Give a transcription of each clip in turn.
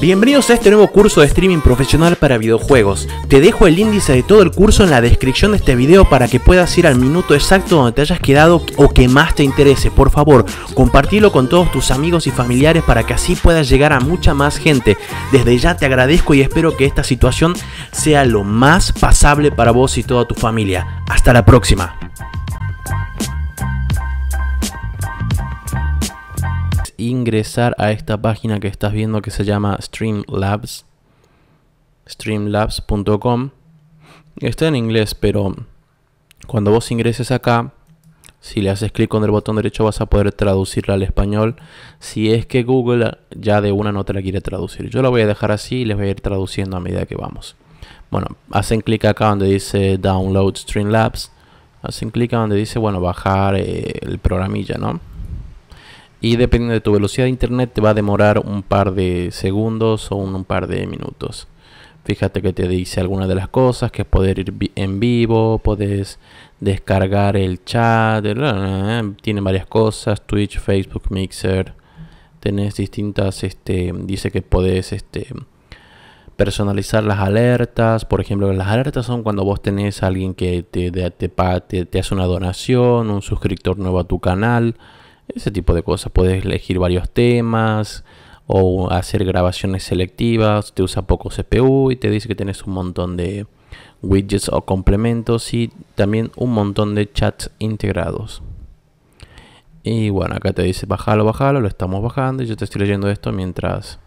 Bienvenidos a este nuevo curso de streaming profesional para videojuegos. Te dejo el índice de todo el curso en la descripción de este video para que puedas ir al minuto exacto donde te hayas quedado o que más te interese. Por favor, compartilo con todos tus amigos y familiares para que así puedas llegar a mucha más gente. Desde ya te agradezco y espero que esta situación sea lo más pasable para vos y toda tu familia. Hasta la próxima. ingresar a esta página que estás viendo que se llama Streamlabs, streamlabs.com. Está en inglés, pero cuando vos ingreses acá, si le haces clic con el botón derecho vas a poder traducirla al español. Si es que Google ya de una no te la quiere traducir. Yo la voy a dejar así y les voy a ir traduciendo a medida que vamos. Bueno, hacen clic acá donde dice Download Streamlabs. Hacen clic donde dice, bueno, bajar eh, el programilla, ¿no? y dependiendo de tu velocidad de internet te va a demorar un par de segundos o un, par de minutos. Fíjate que te dice algunas de las cosas, que es poder ir en vivo, puedes descargar el chat, tiene varias cosas, Twitch, Facebook, Mixer, tenés distintas, este, dice que podés este, personalizar las alertas, por ejemplo, las alertas son cuando vos tenés a alguien que te, te hace una donación, un suscriptor nuevo a tu canal, ese tipo de cosas. Puedes elegir varios temas o hacer grabaciones selectivas. Te usa poco CPU y te dice que tienes un montón de widgets o complementos y también un montón de chats integrados. Y bueno, acá te dice bajalo, bajalo, lo estamos bajando. Y yo te estoy leyendo esto mientras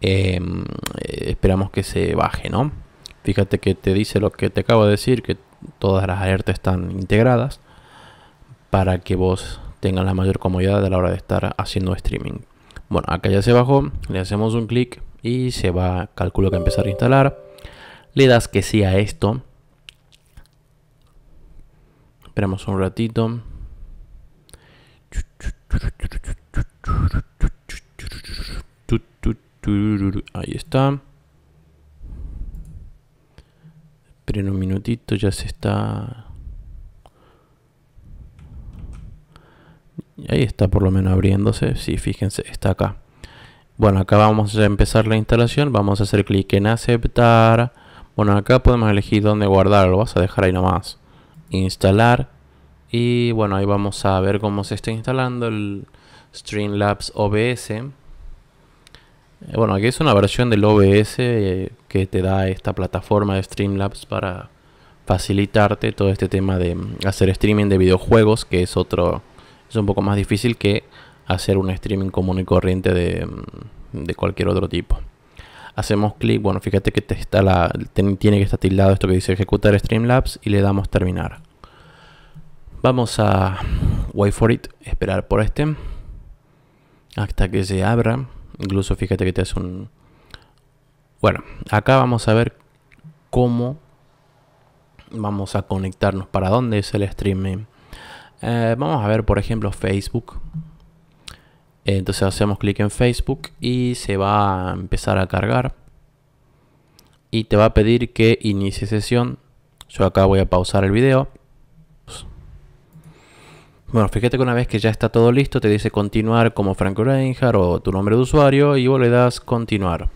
em, eh, esperamos que se baje, ¿no? Fíjate que te dice lo que te acabo de decir, que todas las alertas están integradas para que vos tengan la mayor comodidad a la hora de estar haciendo streaming. Bueno, acá ya se bajó, le hacemos un clic y se va, calculo que empezar a instalar. Le das que sí a esto. Esperamos un ratito. Ahí está. Esperen un minutito, ya se está Ahí está por lo menos abriéndose. Sí, fíjense, está acá. Bueno, acá vamos a empezar la instalación. Vamos a hacer clic en aceptar. Bueno, acá podemos elegir dónde guardarlo. Lo vas a dejar ahí nomás. Instalar. Y bueno, ahí vamos a ver cómo se está instalando el Streamlabs OBS. Eh, bueno, aquí es una versión del OBS eh, que te da esta plataforma de Streamlabs para facilitarte todo este tema de mm, hacer streaming de videojuegos, que es otro es un poco más difícil que hacer un streaming común y corriente de, mm, cualquier otro tipo. Hacemos clic, bueno, fíjate que te está la, tiene que estar tildado esto que dice ejecutar Streamlabs y le damos terminar. Vamos a wait for it, esperar por este hasta que se abra. Incluso fíjate que te hace un... Bueno, acá vamos a ver cómo vamos a conectarnos, para dónde es el streaming eh, vamos a ver, por ejemplo, Facebook. Entonces hacemos clic en Facebook y se va a empezar a cargar. Y te va a pedir que inicie sesión. Yo acá voy a pausar el video. Bueno, fíjate que una vez que ya está todo listo, te dice continuar como Franco Reinhardt o tu nombre de usuario y vos le das continuar.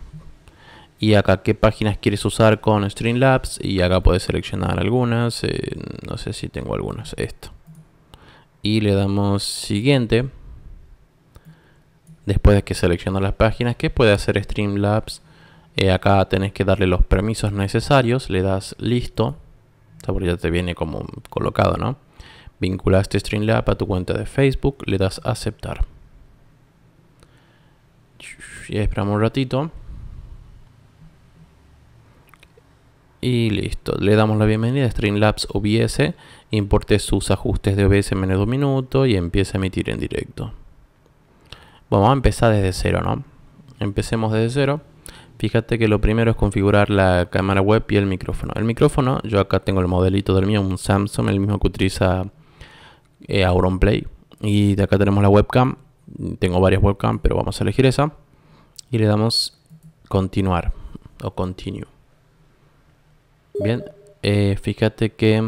Y acá qué páginas quieres usar con Streamlabs y acá puedes seleccionar algunas. Eh, no sé si tengo algunas. Esto y le damos siguiente después de que selecciona las páginas que puede hacer Streamlabs eh, acá tenés que darle los permisos necesarios le das listo porque ya te viene como colocado no vinculaste Streamlab a tu cuenta de Facebook le das aceptar y esperamos un ratito Y listo, le damos la bienvenida a Streamlabs OBS, importe sus ajustes de OBS en menos de un minuto y empieza a emitir en directo. vamos a empezar desde cero, ¿no? Empecemos desde cero. Fíjate que lo primero es configurar la cámara web y el micrófono. El micrófono, yo acá tengo el modelito del mío, un Samsung, el mismo que utiliza eh, Auron Play. Y de acá tenemos la webcam. Tengo varias webcam, pero vamos a elegir esa. Y le damos continuar o continue. Bien, eh, fíjate que...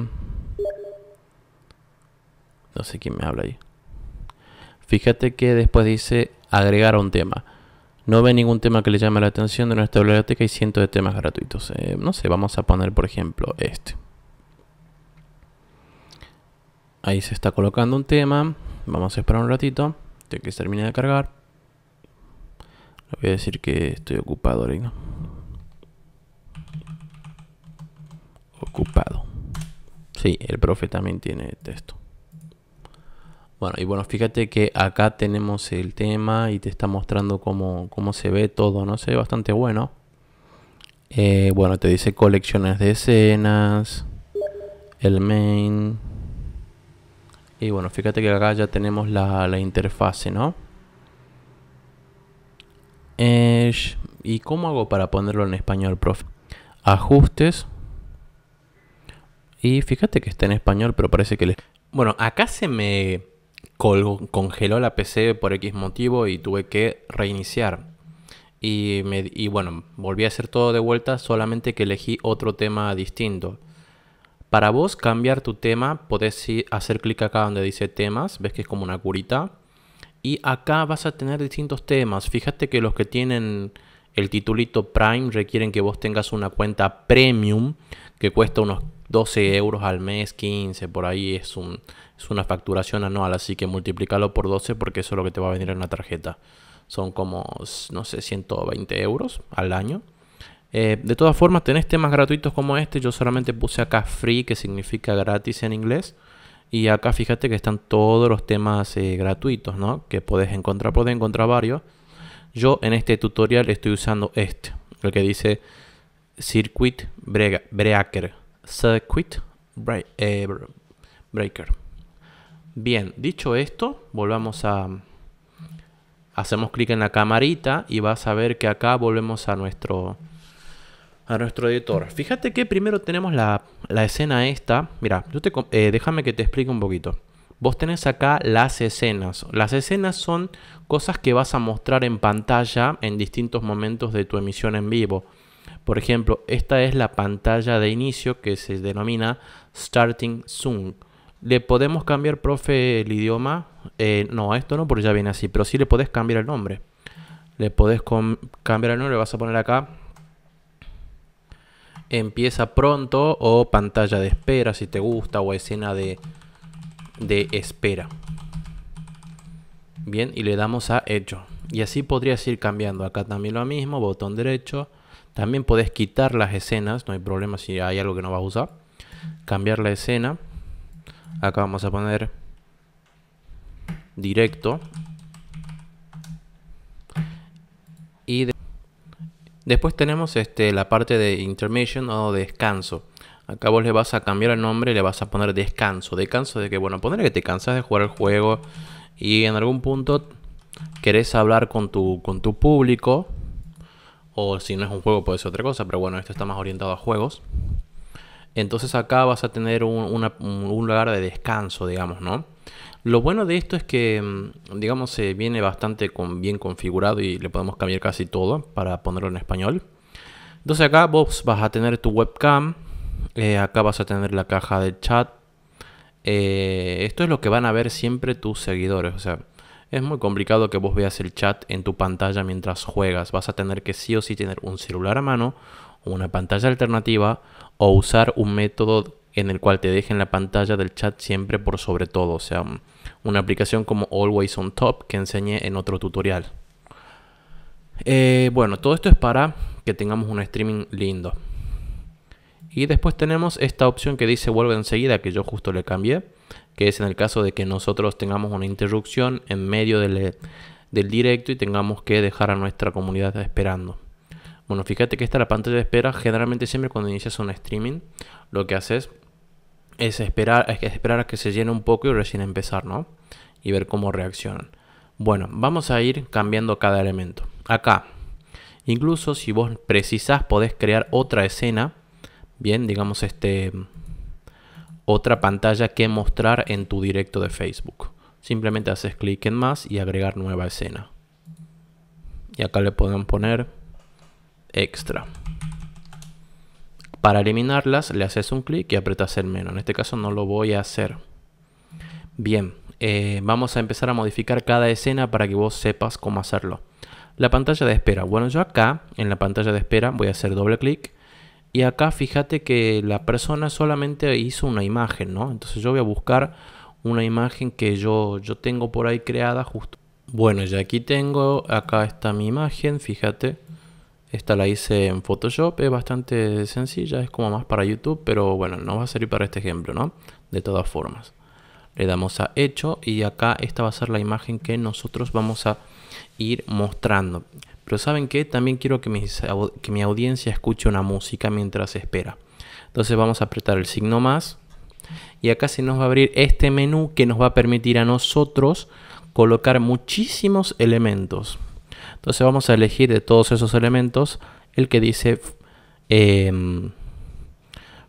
No sé quién me habla ahí. Fíjate que después dice agregar un tema. No ve ningún tema que le llame la atención de nuestra biblioteca y cientos de temas gratuitos. Eh, no sé, vamos a poner por ejemplo este. Ahí se está colocando un tema. Vamos a esperar un ratito. De que se termine de cargar. Le voy a decir que estoy ocupado ahorita. ocupado. Sí, el profe también tiene texto. Bueno, y bueno, fíjate que acá tenemos el tema y te está mostrando cómo, cómo se ve todo, ¿no? Se ve bastante bueno. Eh, bueno, te dice colecciones de escenas, el main. Y bueno, fíjate que acá ya tenemos la, la interfase, ¿no? ¿Y cómo hago para ponerlo en español, profe? Ajustes. Y fíjate que está en español, pero parece que le... Bueno, acá se me congeló la PC por X motivo y tuve que reiniciar. Y, me, y, bueno, volví a hacer todo de vuelta, solamente que elegí otro tema distinto. Para vos cambiar tu tema, podés hacer clic acá donde dice temas, ves que es como una curita. Y acá vas a tener distintos temas. Fíjate que los que tienen el titulito Prime requieren que vos tengas una cuenta Premium que cuesta unos 12 euros al mes, 15, por ahí es, un, es una facturación anual, así que multiplícalo por 12 porque eso es lo que te va a venir en la tarjeta. Son como, no sé, 120 euros al año. Eh, de todas formas, tenés temas gratuitos como este. Yo solamente puse acá free, que significa gratis en inglés. Y acá fíjate que están todos los temas eh, gratuitos, ¿no? Que puedes encontrar, podés encontrar varios. Yo en este tutorial estoy usando este, el que dice Circuit Breaker. Circuit eh, Breaker. Bien, dicho esto, volvamos a... Hacemos clic en la camarita y vas a ver que acá volvemos a nuestro, a nuestro editor. Fíjate que primero tenemos la, la escena esta. Mira, yo te, eh, déjame que te explique un poquito. Vos tenés acá las escenas. Las escenas son cosas que vas a mostrar en pantalla en distintos momentos de tu emisión en vivo. Por ejemplo, esta es la pantalla de inicio que se denomina Starting Soon. ¿Le podemos cambiar, profe, el idioma? Eh, no, esto no, porque ya viene así, pero sí le podés cambiar el nombre. Le podés cambiar el nombre, vas a poner acá. Empieza pronto o pantalla de espera, si te gusta, o escena de, de espera. Bien, y le damos a hecho. Y así podrías ir cambiando. Acá también lo mismo, botón derecho. También podés quitar las escenas, no hay problema si hay algo que no vas a usar. Cambiar la escena. Acá vamos a poner directo. Y después tenemos este, la parte de intermission o descanso. Acá vos le vas a cambiar el nombre y le vas a poner descanso. Descanso de que, bueno, poner que te cansas de jugar el juego y en algún punto querés hablar con tu, con tu público o si no es un juego, puede ser otra cosa. Pero bueno, esto está más orientado a juegos. Entonces acá vas a tener un, lugar de descanso, digamos, ¿no? Lo bueno de esto es que, mm, digamos, se viene bastante bien configurado y le podemos cambiar casi todo para ponerlo en español. Entonces acá vos vas a tener tu webcam, eh, acá vas a tener la caja de chat. Eh, esto es lo que van a ver siempre tus seguidores, o sea, es muy complicado que vos veas el chat en tu pantalla mientras juegas. Vas a tener que sí o sí tener un celular a mano, una pantalla alternativa o usar un método en el cual te dejen la pantalla del chat siempre por sobre todo. O sea, una aplicación como Always on Top que enseñé en otro tutorial. Eh, bueno, todo esto es para que tengamos un streaming lindo. Y después tenemos esta opción que dice vuelve enseguida, que yo justo le cambié que es en el caso de que nosotros tengamos una interrupción en medio del, eh, del directo y tengamos que dejar a nuestra comunidad esperando. Bueno, fíjate que esta es la pantalla de espera. Generalmente siempre cuando inicias un streaming, lo que haces es esperar, es esperar a que se llene un poco y recién empezar, ¿no? Y ver cómo reaccionan. Bueno, vamos a ir cambiando cada elemento. Acá, incluso si vos precisás, podés crear otra escena. Bien, digamos este, otra pantalla que mostrar en tu directo de Facebook. Simplemente haces clic en más y agregar nueva escena. Y acá le podemos poner extra. Para eliminarlas le haces un clic y apretas el menos. En este caso no lo voy a hacer. Bien, eh, vamos a empezar a modificar cada escena para que vos sepas cómo hacerlo. La pantalla de espera. Bueno, yo acá en la pantalla de espera voy a hacer doble clic y acá fíjate que la persona solamente hizo una imagen, ¿no? Entonces yo voy a buscar una imagen que yo, yo tengo por ahí creada justo. Bueno, ya aquí tengo, acá está mi imagen, fíjate. Esta la hice en Photoshop, es bastante sencilla, es como más para YouTube, pero bueno, no va a servir para este ejemplo, ¿no? De todas formas. Le damos a Hecho y acá esta va a ser la imagen que nosotros vamos a ir mostrando. Pero ¿saben qué? También quiero que, mi audiencia escuche una música mientras espera. Entonces vamos a apretar el signo más. Y acá se nos va a abrir este menú que nos va a permitir a nosotros colocar muchísimos elementos. Entonces vamos a elegir de todos esos elementos el que dice em,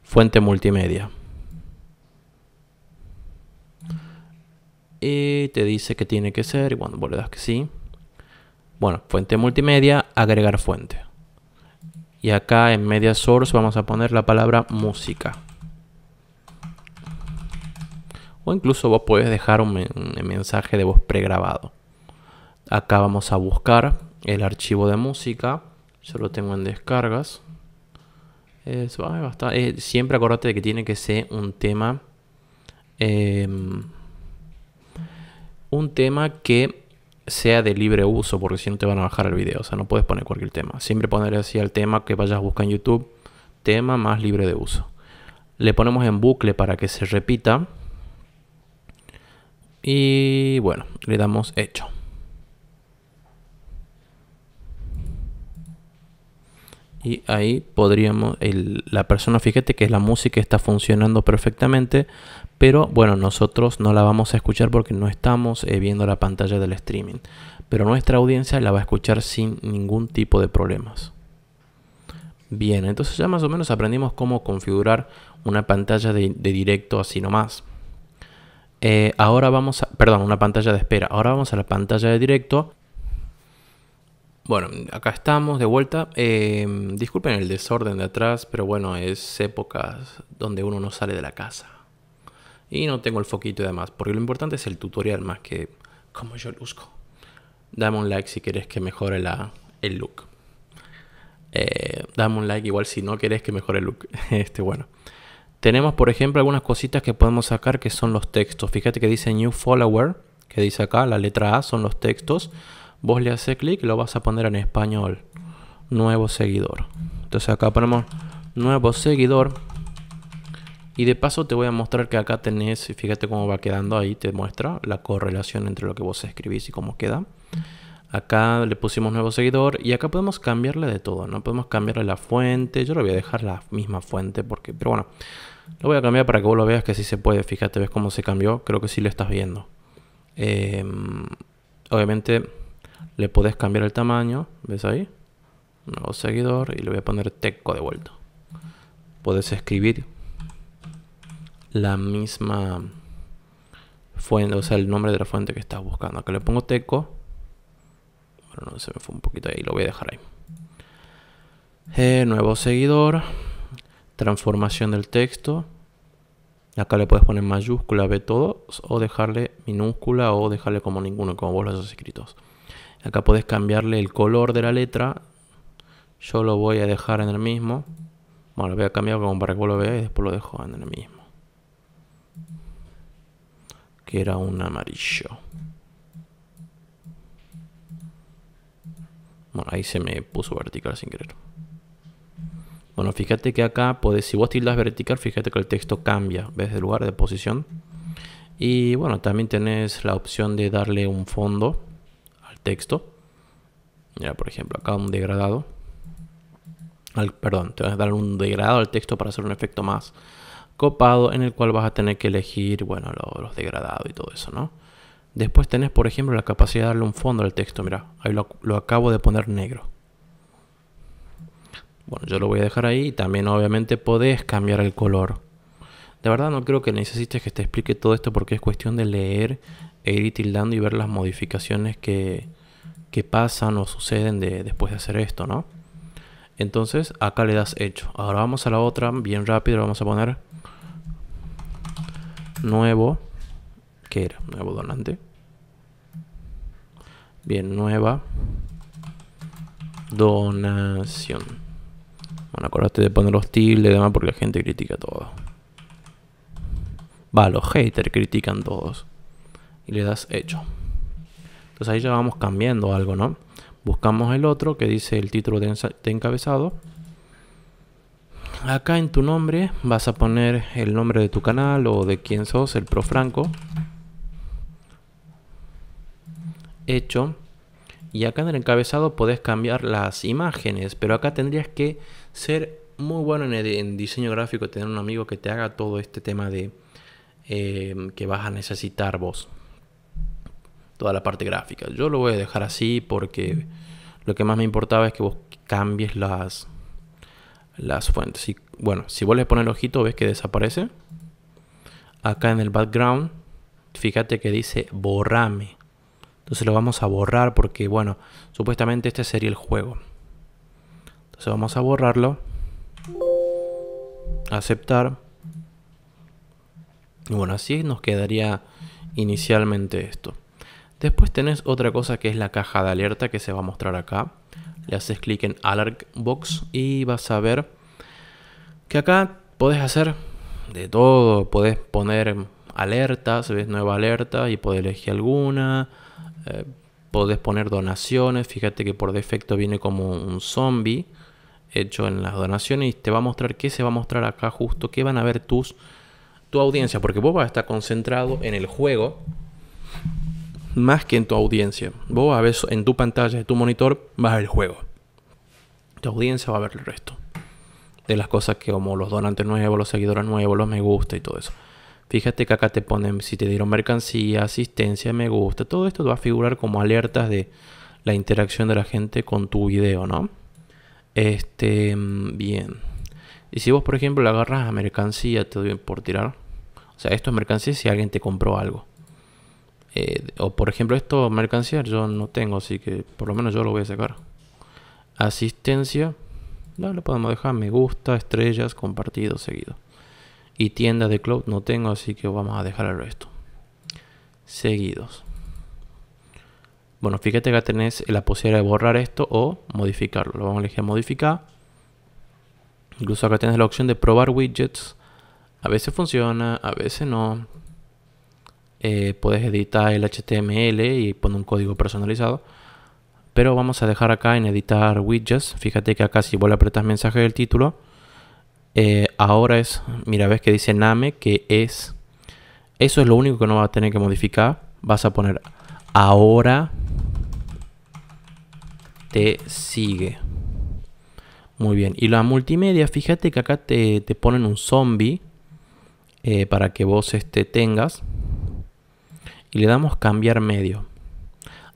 fuente multimedia. Y te dice que tiene que ser, y bueno, le das que sí. Bueno, fuente multimedia, agregar fuente. Y acá en media source vamos a poner la palabra música. O incluso vos podés dejar un, mensaje de voz pregrabado. Acá vamos a buscar el archivo de música. Yo lo tengo en descargas. Eh, siempre acordate de que tiene que ser un tema. Em, un tema que sea de libre uso, porque si no te van a bajar el video. O sea, no puedes poner cualquier tema. Siempre poner así el tema que vayas a buscar en YouTube, tema más libre de uso. Le ponemos en bucle para que se repita. Y bueno, le damos hecho. Y ahí podríamos, la persona, fíjate que la música está funcionando perfectamente, pero bueno, nosotros no la vamos a escuchar porque no estamos eh, viendo la pantalla del streaming. Pero nuestra audiencia la va a escuchar sin ningún tipo de problemas. Bien, entonces ya más o menos aprendimos cómo configurar una pantalla de, directo así nomás. Eh, ahora vamos a... Perdón, una pantalla de espera. Ahora vamos a la pantalla de directo. Bueno, acá estamos de vuelta. Em, disculpen el desorden de atrás, pero bueno, es épocas donde uno no sale de la casa y no tengo el foquito y demás, porque lo importante es el tutorial más que cómo yo luzco. Dame un like si quieres que mejore la, el look. Eh, dame un like igual si no quieres que mejore el look. este, bueno. Tenemos, por ejemplo, algunas cositas que podemos sacar que son los textos. Fíjate que dice New Follower, que dice acá, la letra A son los textos. Vos le haces clic y lo vas a poner en español. Nuevo seguidor. Entonces acá ponemos nuevo seguidor y de paso te voy a mostrar que acá tenés, fíjate cómo va quedando, ahí te muestra la correlación entre lo que vos escribís y cómo queda. Acá le pusimos nuevo seguidor y acá podemos cambiarle de todo, ¿no? Podemos cambiarle la fuente, yo le voy a dejar la misma fuente porque, pero bueno, lo voy a cambiar para que vos lo veas que sí se puede, fíjate, ves cómo se cambió, creo que sí lo estás viendo. Em, obviamente le podés cambiar el tamaño, ¿ves ahí? Nuevo seguidor y le voy a poner teco de vuelta. Podés escribir la misma fuente, o sea, el nombre de la fuente que estás buscando. Acá le pongo teco. Bueno, no se me fue un poquito ahí, lo voy a dejar ahí. Eh, nuevo seguidor. Transformación del texto. Acá le puedes poner mayúscula, ve todos, o dejarle minúscula, o dejarle como ninguno, como vos los has escrito Acá puedes cambiarle el color de la letra. Yo lo voy a dejar en el mismo. Bueno, lo voy a cambiar como para que vos lo veáis y después lo dejo en el mismo era un amarillo. Bueno, ahí se me puso vertical sin querer. Bueno, fíjate que acá, podés, si vos tildas vertical, fíjate que el texto cambia, ves de lugar, de posición. Y bueno, también tenés la opción de darle un fondo al texto. Mira, por ejemplo, acá un degradado. Al, perdón, te vas a dar un degradado al texto para hacer un efecto más copado en el cual vas a tener que elegir, bueno, los, degradados y todo eso, ¿no? Después tenés, por ejemplo, la capacidad de darle un fondo al texto. Mira, ahí lo, acabo de poner negro. Bueno, yo lo voy a dejar ahí. También, obviamente, podés cambiar el color. De verdad, no creo que necesites que te explique todo esto porque es cuestión de leer e ir tildando y ver las modificaciones que, que pasan o suceden después de hacer esto, ¿no? Entonces, acá le das hecho. Ahora vamos a la otra, bien rápido, vamos a poner nuevo, que era nuevo donante. Bien, nueva donación. Bueno, acordate de poner los tildes y demás porque la gente critica todo. Va, los haters critican todos. Y le das hecho. Entonces ahí ya vamos cambiando algo, ¿no? Buscamos el otro que dice el título de encabezado acá en tu nombre vas a poner el nombre de tu canal o de quién sos, el Pro Franco Hecho. Y acá en el encabezado podés cambiar las imágenes, pero acá tendrías que ser muy bueno en, diseño gráfico, tener un amigo que te haga todo este tema de em, que vas a necesitar vos. Toda la parte gráfica. Yo lo voy a dejar así porque lo que más me importaba es que vos cambies las, las fuentes. Y, bueno, si vos le pones el ojito, ves que desaparece. Acá en el background, fíjate que dice borrame. Entonces lo vamos a borrar porque, bueno, supuestamente este sería el juego. Entonces vamos a borrarlo. Aceptar. Y bueno, así nos quedaría inicialmente esto. Después tenés otra cosa que es la caja de alerta que se va a mostrar acá le haces clic en Alert Box y vas a ver que acá podés hacer de todo, podés poner alertas, ves nueva alerta y podés elegir alguna, eh, podés poner donaciones, fíjate que por defecto viene como un zombie hecho en las donaciones y te va a mostrar qué se va a mostrar acá justo, que van a ver tus tu audiencia, porque vos vas a estar concentrado en el juego más que en tu audiencia. Vos a veces en tu pantalla, en tu monitor, vas a ver el juego. Tu audiencia va a ver el resto. De las cosas que como los donantes nuevos, los seguidores nuevos, los me gusta y todo eso. Fíjate que acá te ponen si te dieron mercancía, asistencia, me gusta. Todo esto va a figurar como alertas de la interacción de la gente con tu video, ¿no? Este, mm, bien. Y si vos, por ejemplo, le agarras a mercancía, te doy por tirar. O sea, esto es mercancía si alguien te compró algo. Eh, o por ejemplo, esto mercancía yo no tengo, así que por lo menos yo lo voy a sacar. Asistencia, no lo podemos dejar me gusta, estrellas, compartido, seguido. Y tienda de cloud no tengo, así que vamos a dejar el resto. Seguidos. Bueno, fíjate que tenés la posibilidad de borrar esto o modificarlo. Lo vamos a elegir modificar. Incluso acá tenés la opción de probar widgets. A veces funciona, a veces no. Eh, puedes editar el HTML y poner un código personalizado. Pero vamos a dejar acá en editar widgets. Fíjate que acá si vos le apretas mensaje del título, eh, ahora es, mira, ves que dice Name, que es... Eso es lo único que no vas a tener que modificar. Vas a poner ahora te sigue. Muy bien. Y la multimedia, fíjate que acá te, ponen un zombie eh, para que vos este, tengas y le damos cambiar medio.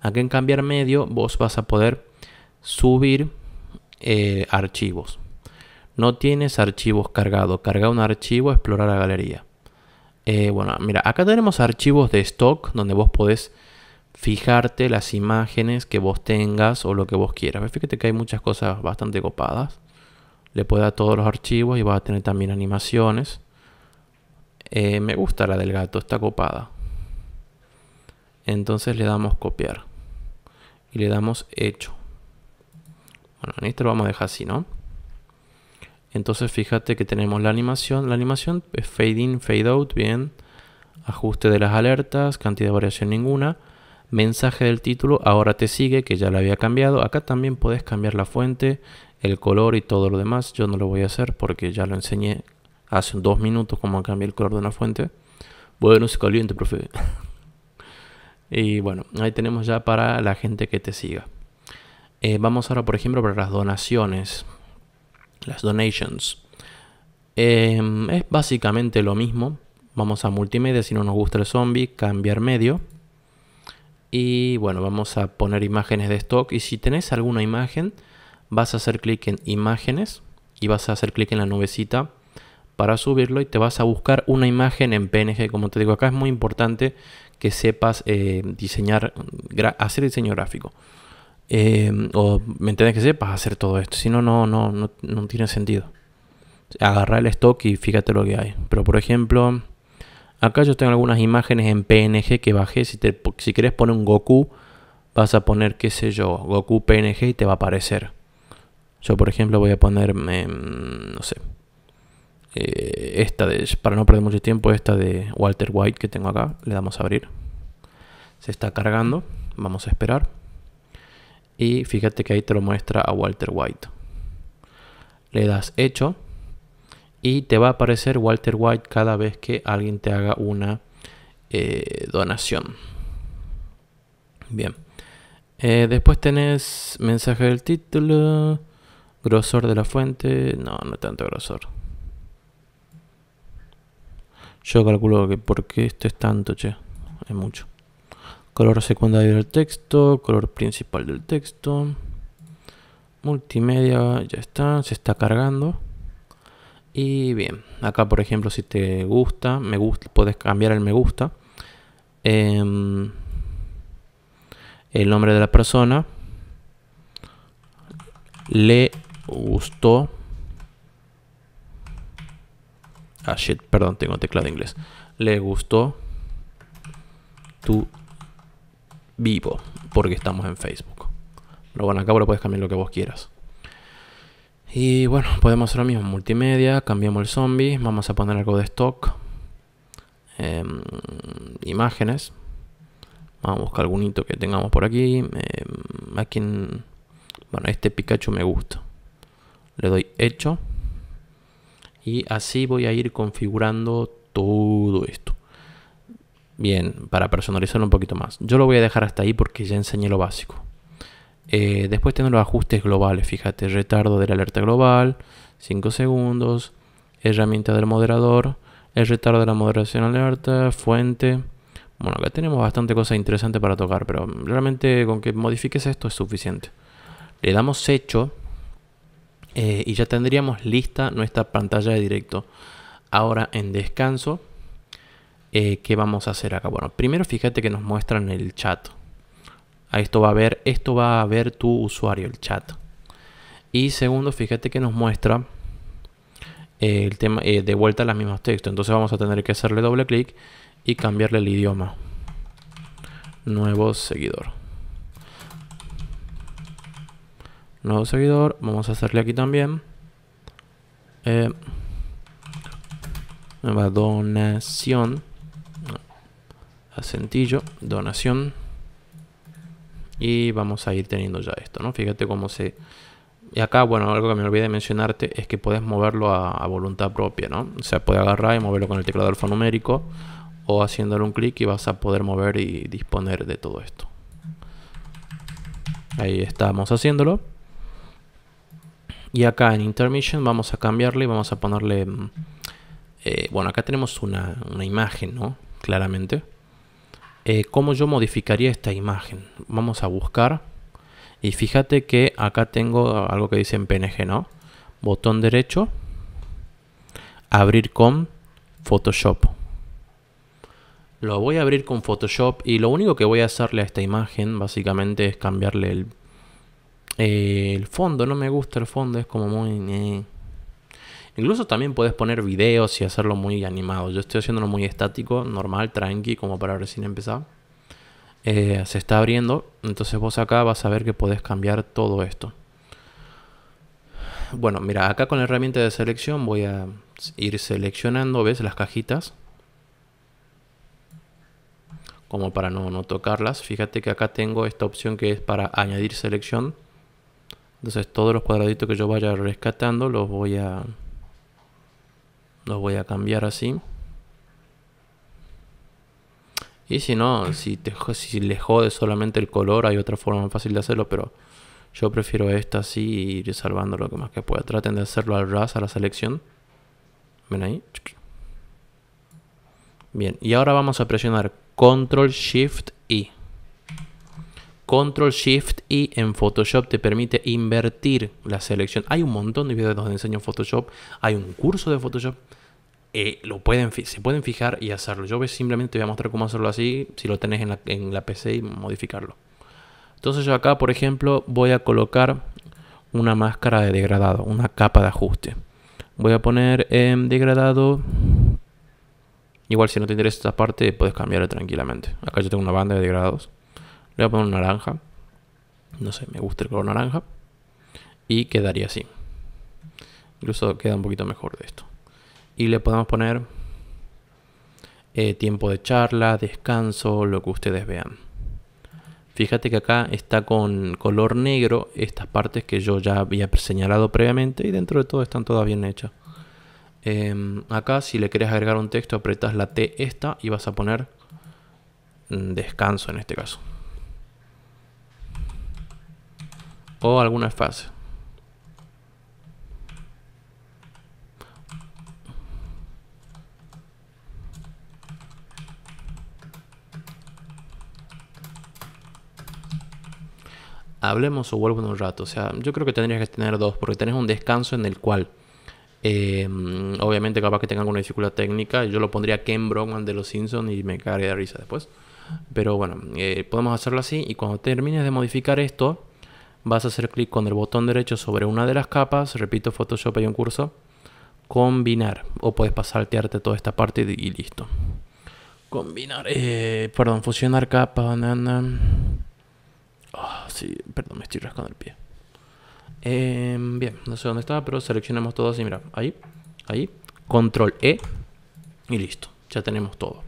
Aquí en cambiar medio vos vas a poder subir eh, archivos. No tienes archivos cargados. Carga un archivo, explorar la galería. Eh, bueno, mira, acá tenemos archivos de stock donde vos podés fijarte las imágenes que vos tengas o lo que vos quieras. Fíjate que hay muchas cosas bastante copadas. Le puede a todos los archivos y va a tener también animaciones. Eh, me gusta la del gato, está copada. Entonces le damos copiar y le damos hecho. Bueno, en este lo vamos a dejar así, ¿no? Entonces fíjate que tenemos la animación. La animación es fade in, fade out, bien. Ajuste de las alertas, cantidad de variación ninguna. Mensaje del título, ahora te sigue, que ya la había cambiado. Acá también puedes cambiar la fuente, el color y todo lo demás. Yo no lo voy a hacer porque ya lo enseñé hace dos minutos cómo cambiar el color de una fuente. Bueno, se caliente, profe. Y bueno, ahí tenemos ya para la gente que te siga. Eh, vamos ahora, por ejemplo, para las donaciones. Las donations. Em, es básicamente lo mismo. Vamos a multimedia si no nos gusta el zombie, cambiar medio. Y bueno, vamos a poner imágenes de stock. Y si tenés alguna imagen, vas a hacer clic en imágenes y vas a hacer clic en la nubecita para subirlo y te vas a buscar una imagen en PNG. Como te digo, acá es muy importante que sepas eh, diseñar, hacer diseño gráfico. Eh, o me entiendes que sepas hacer todo esto. Si no, no, no, no, tiene sentido. Agarra el stock y fíjate lo que hay. Pero por ejemplo, acá yo tengo algunas imágenes en PNG que bajé. Si, si quieres poner un Goku, vas a poner, qué sé yo, Goku PNG y te va a aparecer. Yo, por ejemplo, voy a poner, mm, no sé, eh, esta de, para no perder mucho tiempo, esta de Walter White que tengo acá, le damos a abrir. Se está cargando, vamos a esperar. Y fíjate que ahí te lo muestra a Walter White. Le das hecho y te va a aparecer Walter White cada vez que alguien te haga una eh, donación. Bien. Eh, después tenés mensaje del título, grosor de la fuente, no, no tanto grosor. Yo calculo que porque esto es tanto, che, es mucho. Color secundario del texto, color principal del texto. Multimedia, ya está, se está cargando. Y bien, acá por ejemplo si te gusta, me gusta, puedes cambiar el me gusta. Em, el nombre de la persona. Le gustó Ah, perdón, tengo teclado de inglés. Le gustó tu vivo porque estamos en Facebook. Pero bueno, acá vos lo puedes cambiar lo que vos quieras. Y bueno, podemos hacer lo mismo. Multimedia, cambiamos el zombie, vamos a poner algo de stock. Em, imágenes. Vamos a buscar algún hito que tengamos por aquí. Eh, Bueno, este Pikachu me gusta. Le doy hecho y así voy a ir configurando todo esto. Bien, para personalizarlo un poquito más. Yo lo voy a dejar hasta ahí porque ya enseñé lo básico. Eh, después tenemos los ajustes globales. Fíjate, retardo de la alerta global, 5 segundos, herramienta del moderador, el retardo de la moderación alerta, fuente. Bueno, acá tenemos bastante cosas interesantes para tocar, pero realmente con que modifiques esto es suficiente. Le damos hecho eh, y ya tendríamos lista nuestra pantalla de directo. Ahora en descanso, eh, ¿qué vamos a hacer acá? Bueno, primero fíjate que nos muestran el chat. A esto va a ver, esto va a ver tu usuario, el chat. Y segundo, fíjate que nos muestra eh, el tema de vuelta los mismos textos. Entonces vamos a tener que hacerle doble clic y cambiarle el idioma. Nuevo seguidor. nuevo seguidor, vamos a hacerle aquí también. Eh, nueva donación. Acentillo, donación. Y vamos a ir teniendo ya esto, ¿no? Fíjate cómo se... Y acá, bueno, algo que me olvidé de mencionarte es que puedes moverlo a, voluntad propia, ¿no? O sea, puedes agarrar y moverlo con el teclado alfanumérico o haciéndole un clic y vas a poder mover y disponer de todo esto. Ahí estamos haciéndolo. Y acá en Intermission vamos a cambiarle, vamos a ponerle... Mm, eh, bueno, acá tenemos una, imagen, ¿no? Claramente. Eh, ¿Cómo yo modificaría esta imagen? Vamos a buscar. Y fíjate que acá tengo algo que dice en PNG, ¿no? Botón derecho. Abrir con Photoshop. Lo voy a abrir con Photoshop y lo único que voy a hacerle a esta imagen básicamente es cambiarle el eh, el fondo, no me gusta el fondo, es como muy... Eh. Incluso también puedes poner videos y hacerlo muy animado. Yo estoy haciéndolo muy estático, normal, tranqui, como para recién empezar. Eh, se está abriendo, entonces vos acá vas a ver que podés cambiar todo esto. Bueno, mira, acá con la herramienta de selección voy a ir seleccionando, ¿ves? Las cajitas. Como para no, no tocarlas. Fíjate que acá tengo esta opción que es para añadir selección entonces todos los cuadraditos que yo vaya rescatando los voy a los voy a cambiar así. Y si no, si, te, si le jode solamente el color, hay otra forma más fácil de hacerlo, pero yo prefiero esta así y ir salvando lo que más que pueda. Traten de hacerlo al ras, a la selección. Ven ahí. Bien, y ahora vamos a presionar Control Shift I. Control Shift y en Photoshop te permite invertir la selección. Hay un montón de videos donde enseño Photoshop, hay un curso de Photoshop. Eh, lo pueden, se pueden fijar y hacerlo. Yo simplemente te voy a mostrar cómo hacerlo así, si lo tenés en la, PC y modificarlo. Entonces yo acá, por ejemplo, voy a colocar una máscara de degradado, una capa de ajuste. Voy a poner en degradado. Igual si no te interesa esta parte, puedes cambiarlo tranquilamente. Acá yo tengo una banda de degradados. Le voy a poner naranja. No sé, me gusta el color naranja. Y quedaría así. Incluso queda un poquito mejor de esto. Y le podemos poner eh, tiempo de charla, descanso, lo que ustedes vean. Fíjate que acá está con color negro estas partes que yo ya había señalado previamente y dentro de todo están todas bien hechas. Em, acá si le quieres agregar un texto apretas la T esta y vas a poner mm, descanso en este caso. o alguna fase Hablemos o vuelvo en un rato. O sea, yo creo que tendrías que tener dos, porque tenés un descanso en el cual eh, obviamente capaz que tenga alguna dificultad técnica. Yo lo pondría Ken Brown de los Simpsons y me cagaría de risa después. Pero bueno, eh, podemos hacerlo así. Y cuando termines de modificar esto, vas a hacer clic con el botón derecho sobre una de las capas, repito Photoshop hay un curso, combinar, o puedes arte toda esta parte y, listo. Combinar, eh, perdón, fusionar capa ah, sí, perdón, me estoy rascando el pie. Em, bien, no sé dónde estaba, pero seleccionamos todo así, mira, ahí, ahí, control E y listo, ya tenemos todo.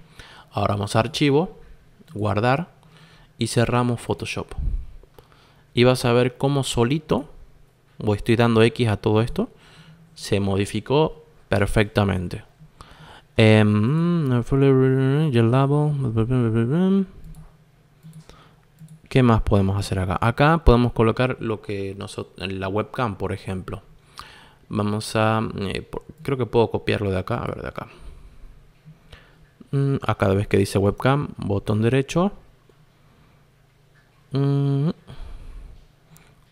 Ahora vamos a archivo, guardar y cerramos Photoshop y vas a ver cómo solito, o estoy dando X a todo esto, se modificó perfectamente. Em, ¿Qué más podemos hacer acá? Acá podemos colocar lo que nosotros, la webcam, por ejemplo. Vamos a, eh, creo que puedo copiarlo de acá, a ver de acá. Mm, a cada vez que dice webcam, botón derecho. Mm,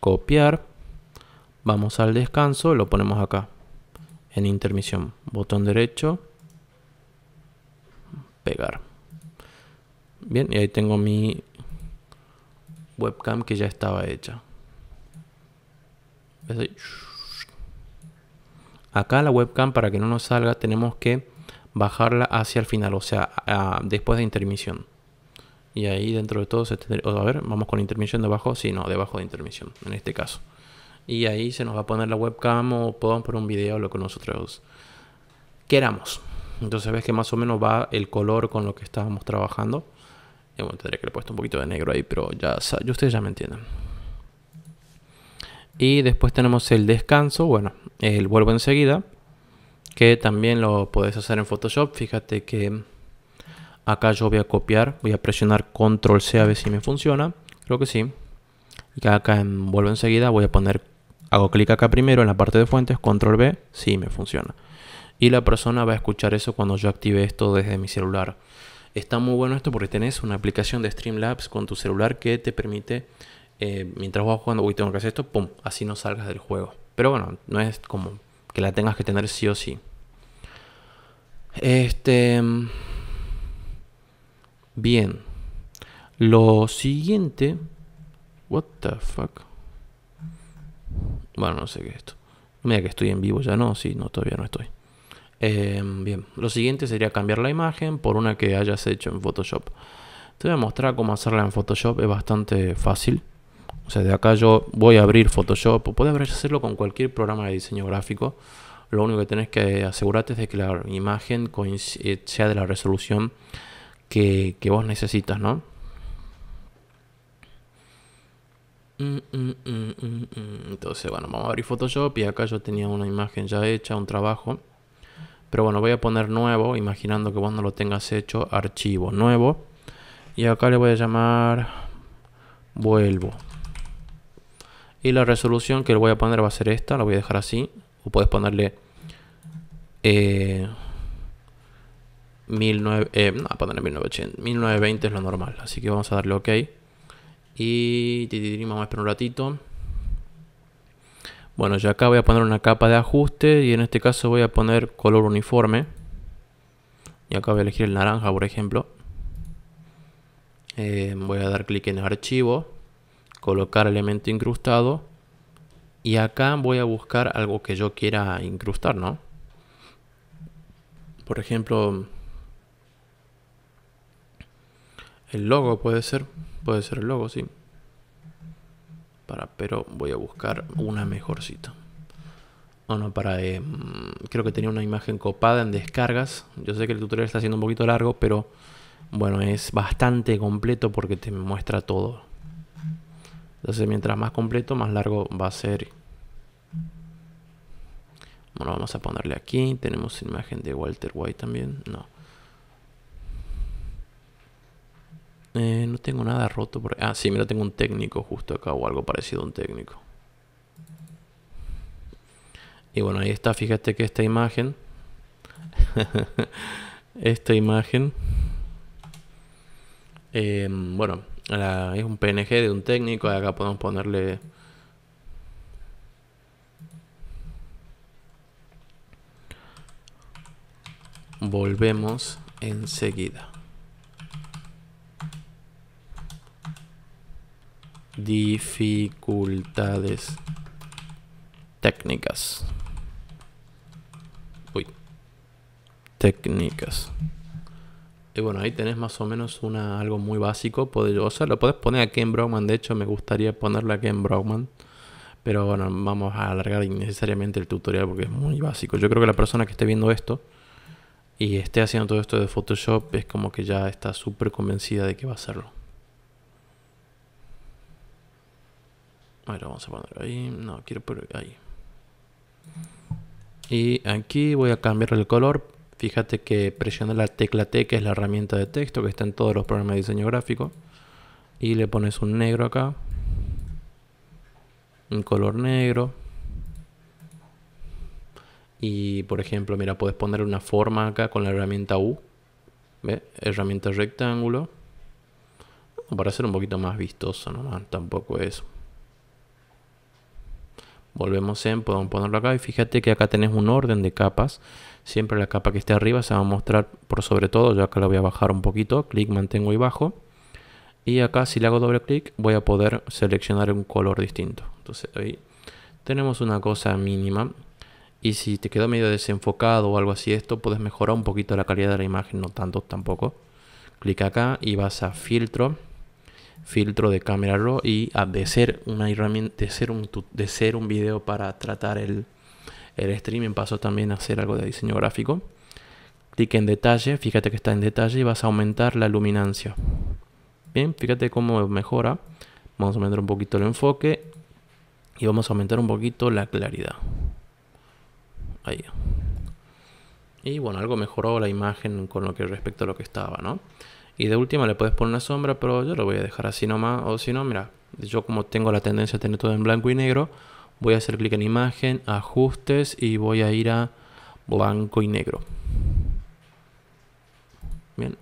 copiar, vamos al descanso, lo ponemos acá, en intermisión, botón derecho, pegar. Bien, y ahí tengo mi webcam que ya estaba hecha. Acá la webcam, para que no nos salga, tenemos que bajarla hacia el final, o sea, después de intermisión. Y ahí dentro de todo se tendría... A ver, vamos con intermisión debajo. Sí, no, debajo de intermisión, en este caso. Y ahí se nos va a poner la webcam o podemos poner un video lo que nosotros queramos. Entonces ves que más o menos va el color con lo que estábamos trabajando. Y eh, bueno, tendría que haber puesto un poquito de negro ahí, pero ya ustedes ya me entienden. Y después tenemos el descanso, bueno, el vuelvo enseguida, que también lo podés hacer en Photoshop. Fíjate que Acá yo voy a copiar, voy a presionar control C a ver si me funciona. Creo que sí. Y acá en, vuelvo enseguida, voy a poner, hago clic acá primero en la parte de fuentes, control B, si me funciona. Y la persona va a escuchar eso cuando yo active esto desde mi celular. Está muy bueno esto porque tenés una aplicación de Streamlabs con tu celular que te permite, eh, mientras vas jugando, uy, tengo que hacer esto, pum, así no salgas del juego. Pero bueno, no es como que la tengas que tener sí o sí. Este. Bien. Lo siguiente. What the fuck? Bueno, no sé qué es esto. Mira que estoy en vivo ya, no, sí, no, todavía no estoy. Em, bien, lo siguiente sería cambiar la imagen por una que hayas hecho en Photoshop. Te voy a mostrar cómo hacerla en Photoshop, es bastante fácil. O sea, de acá yo voy a abrir Photoshop, puedes hacerlo con cualquier programa de diseño gráfico. Lo único que tenés que asegurarte es de que la imagen eh, sea de la resolución que, vos necesitas, ¿no? Mm, mm, mm, Entonces, bueno, vamos a abrir Photoshop y acá yo tenía una imagen ya hecha, un trabajo. Pero bueno, voy a poner nuevo, imaginando que vos no lo tengas hecho, archivo nuevo. Y acá le voy a llamar vuelvo. Y la resolución que le voy a poner va a ser esta, la voy a dejar así. O puedes ponerle eh, 1920 eh, es lo normal, así que vamos a darle OK. Y vamos a esperar un ratito. Bueno, yo acá voy a poner una capa de ajuste y en este caso voy a poner color uniforme. Y acá voy a elegir el naranja, por ejemplo. Eh, voy a dar clic en archivo, colocar elemento incrustado. Y acá voy a buscar algo que yo quiera incrustar, ¿no? Por ejemplo, El logo puede ser, puede ser el logo, sí. Para, pero voy a buscar una mejorcita. no para, eh, mm, creo que tenía una imagen copada en descargas. Yo sé que el tutorial está siendo un poquito largo, pero bueno, es bastante completo porque te muestra todo. Entonces, mientras más completo, más largo va a ser. Bueno, vamos a ponerle aquí. Tenemos imagen de Walter White también. No. Eh, no tengo nada roto Ah, sí, mira, tengo un técnico justo acá o algo parecido a un técnico. Y bueno, ahí está, fíjate que esta imagen... esta imagen... Em, bueno, es un PNG de un técnico. Acá podemos ponerle... Volvemos enseguida. dificultades técnicas. Uy. Técnicas. Y bueno, ahí tenés más o menos una, algo muy básico. O sea, lo puedes poner aquí en Browman De hecho, me gustaría ponerlo aquí en Browman Pero bueno, vamos a alargar innecesariamente el tutorial porque es muy básico. Yo creo que la persona que esté viendo esto y esté haciendo todo esto de Photoshop es como que ya está súper convencida de que va a hacerlo. vamos a poner ahí. No, quiero poner ahí. Y aquí voy a cambiar el color. Fíjate que presiona la tecla T, que es la herramienta de texto que está en todos los programas de diseño gráfico. Y le pones un negro acá. Un color negro. Y por ejemplo, mira, puedes poner una forma acá con la herramienta U. ¿Ve? Herramienta rectángulo. Para hacer un poquito más vistoso nomás, tampoco eso. Volvemos en, podemos ponerlo acá y fíjate que acá tenés un orden de capas. Siempre la capa que esté arriba se va a mostrar por sobre todo. Yo acá la voy a bajar un poquito, clic, mantengo y bajo. Y acá si le hago doble clic voy a poder seleccionar un color distinto. Entonces ahí tenemos una cosa mínima. Y si te quedó medio desenfocado o algo así esto, puedes mejorar un poquito la calidad de la imagen, no tanto tampoco. Clic acá y vas a filtro filtro de cámara raw y ah, de ser una herramienta de ser un de ser un video para tratar el, streaming paso también a hacer algo de diseño gráfico clic en detalle fíjate que está en detalle y vas a aumentar la luminancia bien fíjate cómo mejora vamos a aumentar un poquito el enfoque y vamos a aumentar un poquito la claridad ahí y bueno, algo mejoró la imagen con lo que respecto a lo que estaba, ¿no? Y de última le puedes poner una sombra, pero yo lo voy a dejar así nomás. O si no, mira, yo como tengo la tendencia a tener todo en blanco y negro, voy a hacer clic en imagen, ajustes y voy a ir a blanco y negro. Bien.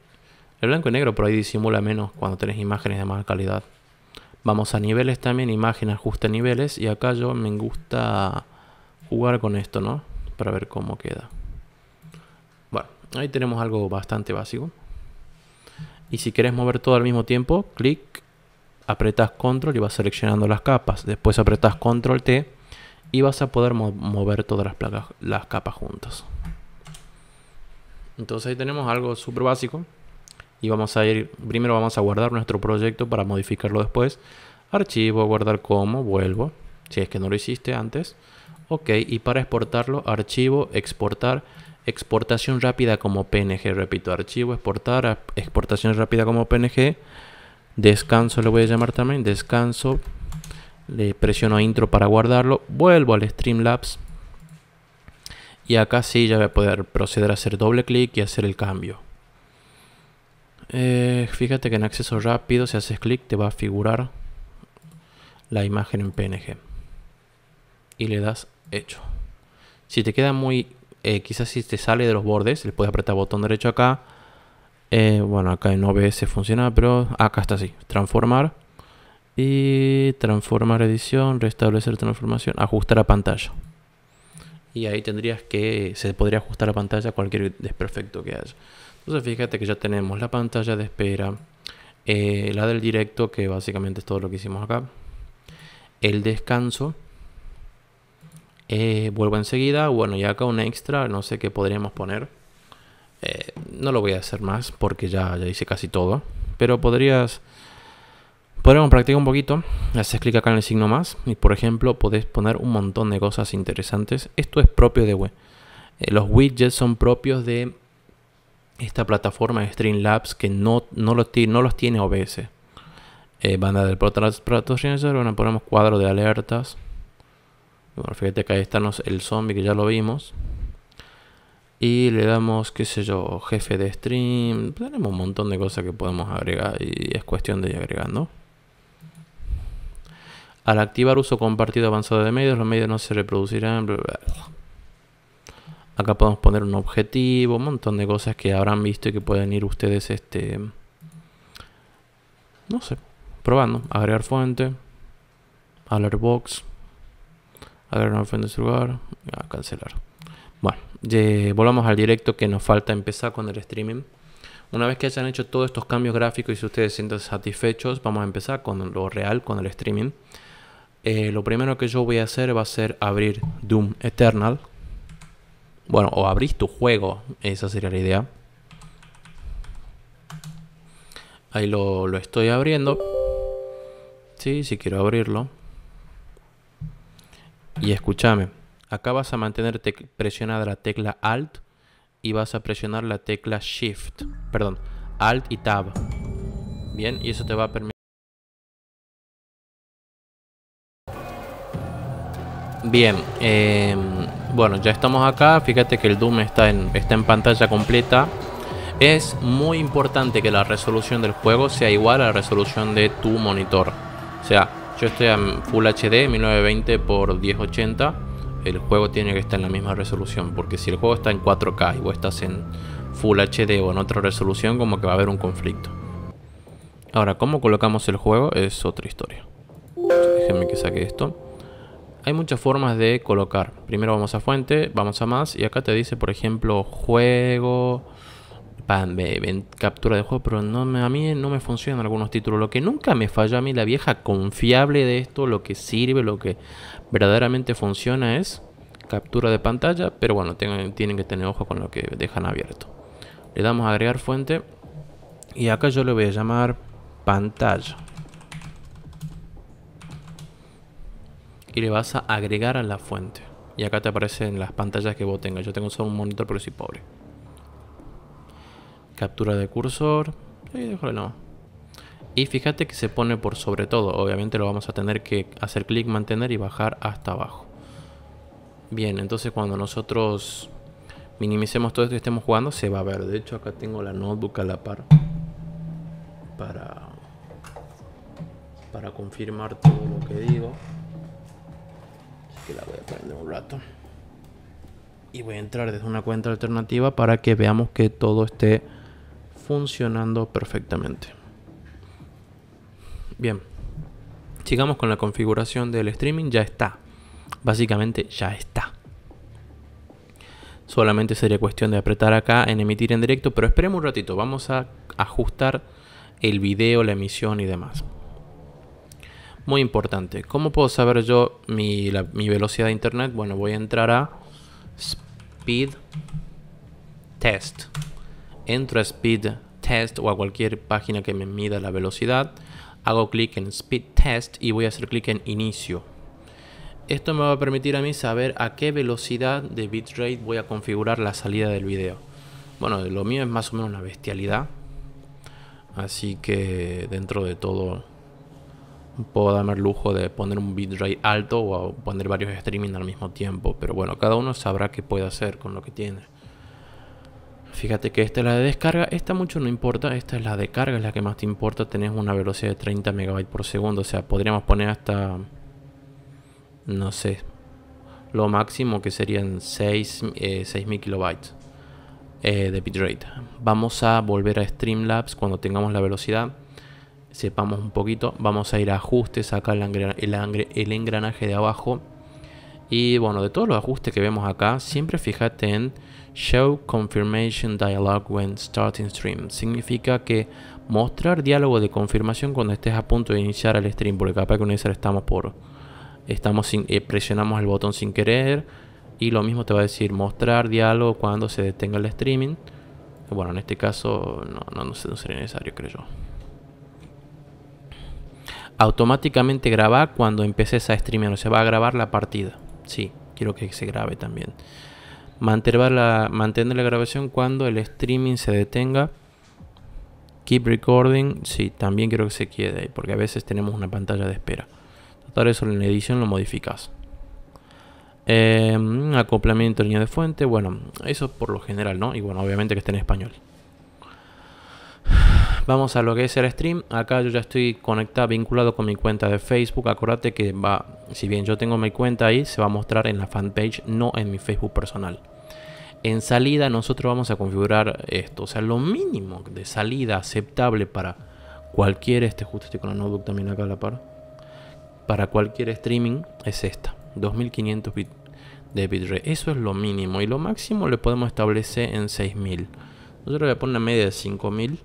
El blanco y negro por ahí disimula menos cuando tenés imágenes de mala calidad. Vamos a niveles también, imagen, ajuste niveles. Y acá yo me gusta jugar con esto, ¿no? Para ver cómo queda. Ahí tenemos algo bastante básico. Y si quieres mover todo al mismo tiempo, clic, apretas control y vas seleccionando las capas. Después apretas control T y vas a poder mover todas las, placas, las capas juntas. Entonces ahí tenemos algo súper básico. Y vamos a ir, primero vamos a guardar nuestro proyecto para modificarlo después. Archivo, guardar como, vuelvo, si es que no lo hiciste antes. Ok, y para exportarlo, archivo, exportar exportación rápida como PNG, repito, archivo, exportar, exportación rápida como PNG, descanso le voy a llamar también, descanso, le presiono intro para guardarlo, vuelvo al Streamlabs y acá sí ya voy a poder proceder a hacer doble clic y hacer el cambio. Eh, fíjate que en acceso rápido si haces clic te va a figurar la imagen en PNG y le das hecho. Si te queda muy eh, quizás si te sale de los bordes, le puedes apretar botón derecho acá. Eh, bueno, acá en OBS funciona, pero acá está así. Transformar. Y transformar edición, restablecer transformación, ajustar a pantalla. Y ahí tendrías que, se podría ajustar a pantalla cualquier desperfecto que haya. Entonces fíjate que ya tenemos la pantalla de espera, eh, la del directo, que básicamente es todo lo que hicimos acá. El descanso, eh, vuelvo enseguida. Bueno, ya acá una extra, no sé qué podríamos poner. Eh, no lo voy a hacer más porque ya, hice casi todo. Pero podrías... Podríamos practicar un poquito. Haces clic acá en el signo más y por ejemplo podés poner un montón de cosas interesantes. Esto es propio de web. Eh, los widgets son propios de esta plataforma de Streamlabs que no, no, los, no los tiene OBS. Eh, banda del Protas bueno, ponemos cuadro de alertas. Bueno, fíjate que ahí está el zombie que ya lo vimos. Y le damos, qué sé yo, jefe de stream. Tenemos un montón de cosas que podemos agregar y es cuestión de ir agregando. Al activar uso compartido avanzado de medios, los medios no se reproducirán. Acá podemos poner un objetivo, un montón de cosas que habrán visto y que pueden ir ustedes, este, no sé, probando. Agregar fuente, alert box ver, no me en su lugar. a ah, cancelar. Bueno, volvamos al directo que nos falta empezar con el streaming. Una vez que hayan hecho todos estos cambios gráficos y si ustedes se sienten satisfechos, vamos a empezar con lo real, con el streaming. Eh, lo primero que yo voy a hacer va a ser abrir Doom Eternal. Bueno, o abrir tu juego, esa sería la idea. Ahí lo, estoy abriendo. Sí, si sí quiero abrirlo. Y escúchame, acá vas a mantener presionada la tecla Alt y vas a presionar la tecla Shift, perdón, Alt y Tab. Bien, y eso te va a permitir... Bien, em, bueno, ya estamos acá. Fíjate que el Doom está en, está en pantalla completa. Es muy importante que la resolución del juego sea igual a la resolución de tu monitor. O sea, yo estoy en Full HD 1920x1080. El juego tiene que estar en la misma resolución, porque si el juego está en 4K y vos estás en Full HD o en otra resolución, como que va a haber un conflicto. Ahora, cómo colocamos el juego es otra historia. Déjenme que saque esto. Hay muchas formas de colocar. Primero vamos a fuente, vamos a más y acá te dice, por ejemplo, juego pan, captura de juego, pero no, a mí no me funcionan algunos títulos. Lo que nunca me falló a mí, la vieja confiable de esto, lo que sirve, lo que verdaderamente funciona es captura de pantalla, pero bueno, tienen que tener ojo con lo que dejan abierto. Le damos a agregar fuente y acá yo le voy a llamar pantalla. Y le vas a agregar a la fuente. Y acá te aparecen las pantallas que vos tengas. Yo tengo solo un monitor, pero soy pobre captura de cursor, y déjalo Y fíjate que se pone por sobre todo, obviamente lo vamos a tener que hacer clic, mantener y bajar hasta abajo. Bien, entonces cuando nosotros minimicemos todo esto y estemos jugando, se va a ver. De hecho acá tengo la notebook a la par para, para confirmar todo lo que digo. Así que la voy a prender un rato y voy a entrar desde una cuenta alternativa para que veamos que todo esté funcionando perfectamente. Bien, sigamos con la configuración del streaming, ya está. Básicamente ya está. Solamente sería cuestión de apretar acá en emitir en directo, pero esperemos un ratito, vamos a ajustar el video, la emisión y demás. Muy importante, ¿cómo puedo saber yo mi, mi velocidad de internet? Bueno, voy a entrar a Speed Test entro a Speed Test o a cualquier página que me mida la velocidad, hago clic en Speed Test y voy a hacer clic en Inicio. Esto me va a permitir a mí saber a qué velocidad de bitrate voy a configurar la salida del video. Bueno, lo mío es más o menos una bestialidad, así que dentro de todo puedo darme el lujo de poner un bitrate alto o poner varios streaming al mismo tiempo, pero bueno, cada uno sabrá qué puede hacer con lo que tiene. Fíjate que esta es la de descarga, esta mucho no importa, esta es la de carga, es la que más te importa, tenés una velocidad de 30 megabytes por segundo, o sea, podríamos poner hasta, no sé, lo máximo que serían 6000 eh, kilobytes eh, de bitrate. Vamos a volver a Streamlabs cuando tengamos la velocidad, sepamos un poquito, vamos a ir a ajustes, acá el engranaje de abajo, y bueno, de todos los ajustes que vemos acá, siempre fíjate en Show Confirmation Dialogue when Starting Stream. Significa que mostrar diálogo de confirmación cuando estés a punto de iniciar el stream. Porque capaz que un estamos por. Estamos sin, eh, presionamos el botón sin querer. Y lo mismo te va a decir mostrar diálogo cuando se detenga el streaming. Bueno, en este caso no, no, sería necesario, creo yo. Automáticamente graba cuando empieces a streamear. O sea, va a grabar la partida. Sí, quiero que se grabe también mantener la, la grabación cuando el streaming se detenga. Keep recording, sí, también creo que se quede porque a veces tenemos una pantalla de espera. Total, eso en la edición lo modificas. Eh, em, acoplamiento línea de fuente, bueno, eso por lo general, ¿no? Y bueno, obviamente que está en español. Vamos a lo que es el stream. Acá yo ya estoy conectado, vinculado con mi cuenta de Facebook. Acuérdate que va, si bien yo tengo mi cuenta ahí, se va a mostrar en la fanpage, no en mi Facebook personal. En salida nosotros vamos a configurar esto. O sea, lo mínimo de salida aceptable para cualquier, este justo estoy con el notebook también acá a la par, para cualquier streaming es esta. 2500 bit de bitrate. Eso es lo mínimo. Y lo máximo le podemos establecer en 6000. Nosotros le voy a poner una media de 5000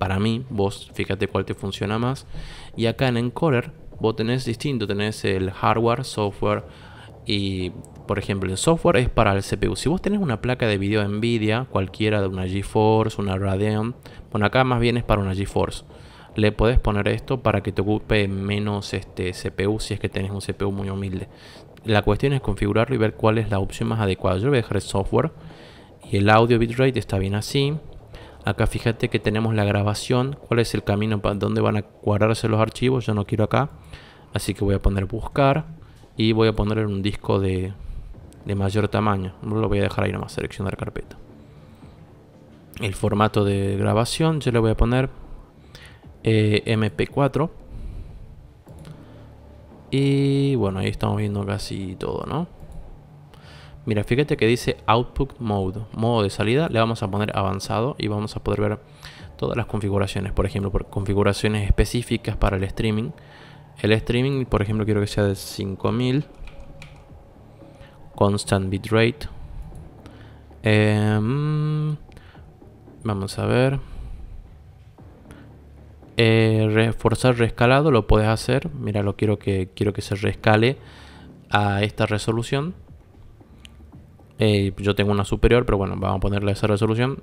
para mí, vos fíjate cuál te funciona más. Y acá en Encoder, vos tenés distinto, tenés el hardware, software y, por ejemplo, el software es para el CPU. Si vos tenés una placa de video NVIDIA, cualquiera de una GeForce, una Radeon, bueno, acá más bien es para una GeForce. Le podés poner esto para que te ocupe menos este CPU si es que tenés un CPU muy humilde. La cuestión es configurarlo y ver cuál es la opción más adecuada. Yo voy a dejar el software y el audio bitrate está bien así Acá fíjate que tenemos la grabación, cuál es el camino para dónde van a guardarse los archivos, yo no quiero acá. Así que voy a poner buscar y voy a poner en un disco de, de mayor tamaño. no Lo voy a dejar ahí nomás, seleccionar carpeta. El formato de grabación yo le voy a poner eh, MP4. Y bueno, ahí estamos viendo casi todo, ¿no? Mira, fíjate que dice Output Mode, modo de salida, le vamos a poner avanzado y vamos a poder ver todas las configuraciones, por ejemplo, por configuraciones específicas para el streaming. El streaming, por ejemplo, quiero que sea de 5000, constant bitrate. Em, vamos a ver. Eh, reforzar rescalado lo puedes hacer. Mira, lo quiero que quiero que se rescale a esta resolución. Eh, yo tengo una superior, pero bueno, vamos a ponerle esa resolución.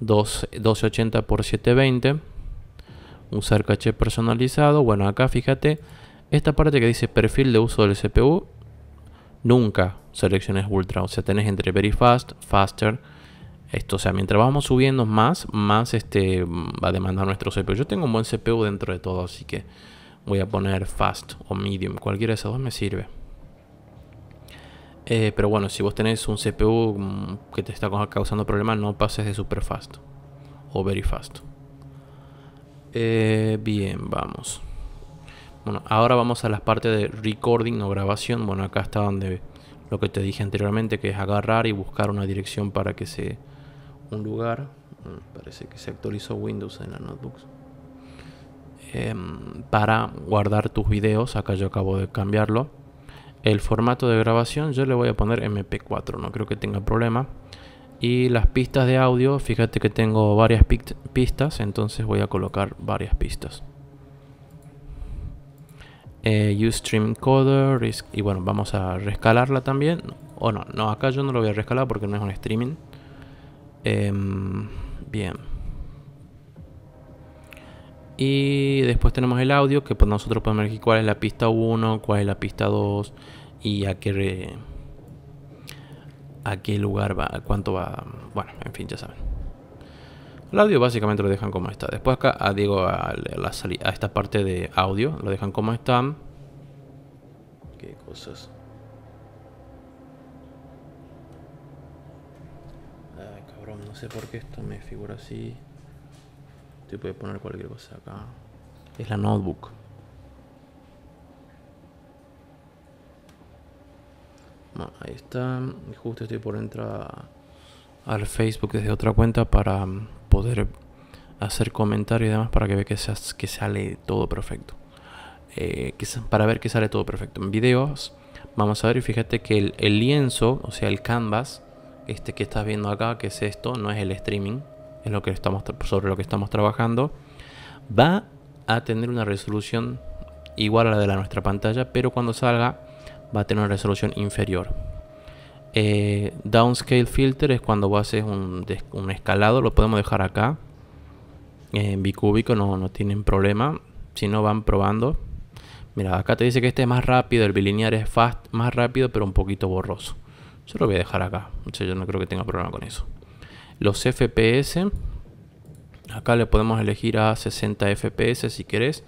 2, 1280 x 720. Usar caché personalizado. Bueno, acá fíjate, esta parte que dice perfil de uso del CPU, nunca selecciones ultra. O sea, tenés entre very fast, faster. Esto, o sea, mientras vamos subiendo más, más este va a demandar nuestro CPU. Yo tengo un buen CPU dentro de todo, así que voy a poner fast o medium. Cualquiera de esas dos me sirve. Eh, pero bueno, si vos tenés un CPU mm, que te está causando problemas, no pases de super o very fast. Eh, bien, vamos. Bueno, ahora vamos a las partes de recording o grabación. Bueno, acá está donde lo que te dije anteriormente, que es agarrar y buscar una dirección para que sea un lugar. Mm, parece que se actualizó Windows en la Notebook. Em, para guardar tus videos, acá yo acabo de cambiarlo el formato de grabación yo le voy a poner MP4, no creo que tenga problema. Y las pistas de audio, fíjate que tengo varias pistas, entonces voy a colocar varias pistas. Eh, Ustream Coder, y bueno, vamos a rescalarla también. O no, no, acá yo no lo voy a rescalar porque no es un streaming. Em, bien. Y después tenemos el audio, que pues nosotros podemos elegir cuál es la pista 1, cuál es la pista 2 y a qué, a qué lugar va, cuánto va. Bueno, en fin, ya saben. El audio básicamente lo dejan como está. Después acá, digo, a, la a esta parte de audio lo dejan como está. Qué cosas. Ay, ah, cabrón, no sé por qué esto me figura así y puedes poner cualquier cosa acá. Es la notebook. ahí está. Justo estoy por entrar al Facebook desde otra cuenta para mm, poder hacer comentarios y demás para que vea que, sale todo perfecto. Eh, para ver que sale todo perfecto. En videos vamos a ver y fíjate que el lienzo, o sea el canvas, este que estás viendo acá, que es esto, no es el streaming lo que estamos sobre lo que estamos trabajando, va a tener una resolución igual a la de la nuestra pantalla, pero cuando salga va a tener una resolución inferior. Eh, downscale filter es cuando vos haces un, un, escalado, lo podemos dejar acá. En bicúbico no, tienen problema, si no van probando. Mira, acá te dice que este es más rápido, el bilinear es fast, más rápido, pero un poquito borroso. Yo lo voy a dejar acá, yo no creo que tenga problema con eso los FPS. Acá le podemos elegir a 60 FPS si querés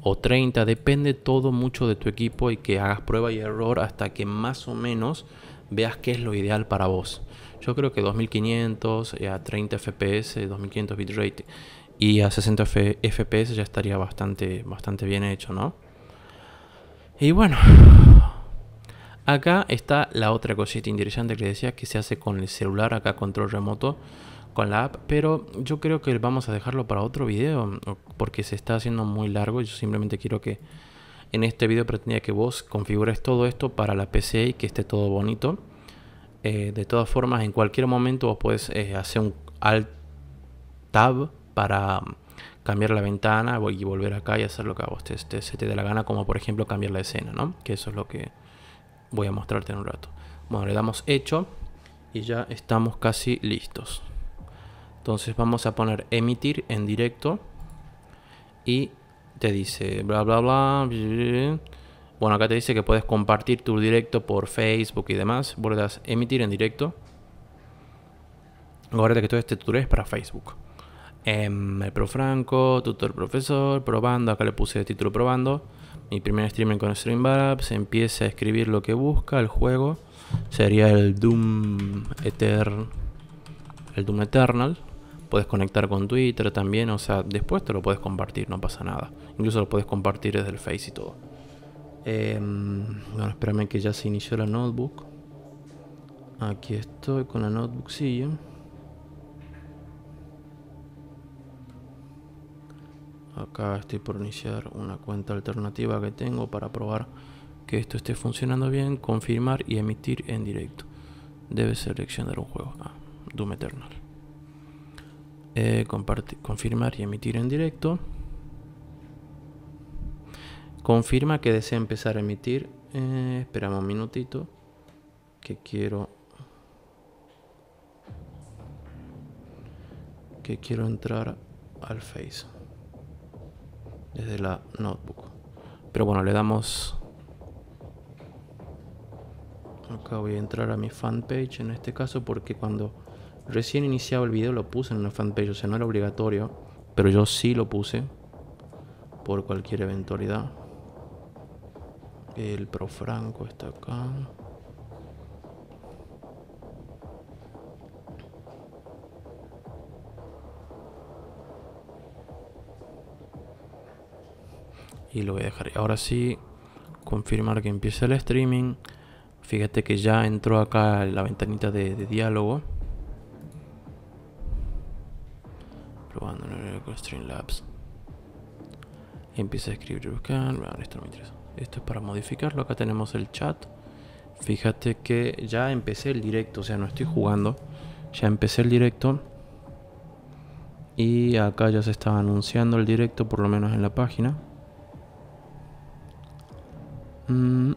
o 30, depende todo mucho de tu equipo y que hagas prueba y error hasta que más o menos veas qué es lo ideal para vos. Yo creo que 2500 eh, a 30 FPS, 2500 bitrate y a 60 FPS ya estaría bastante, bastante bien hecho, ¿no? Y bueno, Acá está la otra cosita interesante que decía que se hace con el celular, acá control remoto, con la app, pero yo creo que vamos a dejarlo para otro video porque se está haciendo muy largo. Yo simplemente quiero que en este video pretendía que vos configures todo esto para la PC y que esté todo bonito. Eh, de todas formas, en cualquier momento vos podés eh, hacer un alt tab para mm, cambiar la ventana y volver acá y hacer lo que a vos se te dé la gana, como por ejemplo cambiar la escena, ¿no? Que eso es lo que voy a mostrarte en un rato. Bueno, le damos hecho y ya estamos casi listos. Entonces vamos a poner emitir en directo y te dice bla bla bla. Bueno, acá te dice que puedes compartir tu directo por Facebook y demás. Vuelves a emitir en directo. Ahora que todo este tutorial es para Facebook. Em, el Pro Franco, tutor profesor, probando. Acá le puse el título probando mi primer streaming con Streamlabs, empieza a escribir lo que busca el juego. Sería el Doom Eternal. El Doom Eternal. Puedes conectar con Twitter también, o sea, después te lo puedes compartir, no pasa nada. Incluso lo puedes compartir desde el Face y todo. Em, bueno, espérame que ya se inició la notebook. Aquí estoy con la notebook, sí. acá estoy por iniciar una cuenta alternativa que tengo para probar que esto esté funcionando bien, confirmar y emitir en directo. debe seleccionar un juego, acá. Ah, Doom Eternal. Eh, confirmar y emitir en directo. Confirma que desea empezar a emitir. Eh, esperamos un minutito que quiero que quiero entrar al Face desde la notebook. Pero bueno, le damos... Acá voy a entrar a mi fanpage en este caso porque cuando recién iniciaba el vídeo lo puse en una fanpage, o sea, no era obligatorio, pero yo sí lo puse por cualquier eventualidad. El Pro Franco está acá. y lo voy a dejar. Ahora sí, confirmar que empieza el streaming. Fíjate que ya entró acá la ventanita de, diálogo. Probando en Streamlabs. Empieza a escribir y buscar. esto me interesa. Esto es para modificarlo. Acá tenemos el chat. Fíjate que ya empecé el directo. O sea, no estoy jugando. Ya empecé el directo. Y acá ya se está anunciando el directo, por lo menos en la página. Mm.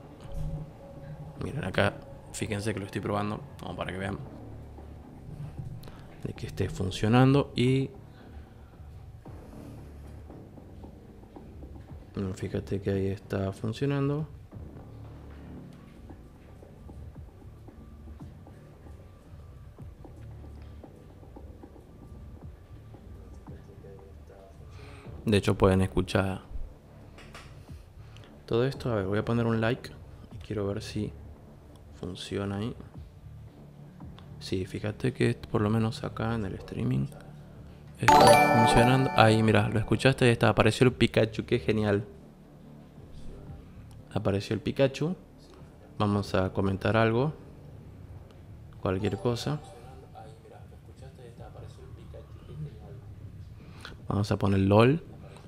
Miren acá, fíjense que lo estoy probando, Vamos para que vean de que esté funcionando y mm, fíjate que ahí está funcionando de hecho pueden escuchar todo esto, a ver, voy a poner un like y quiero ver si funciona ahí. Sí, fíjate que por lo menos acá en el streaming está funcionando. Ahí, mira, lo escuchaste, ahí está, apareció el Pikachu, qué genial. Apareció el Pikachu. Vamos a comentar algo. Cualquier cosa. Vamos a poner LOL.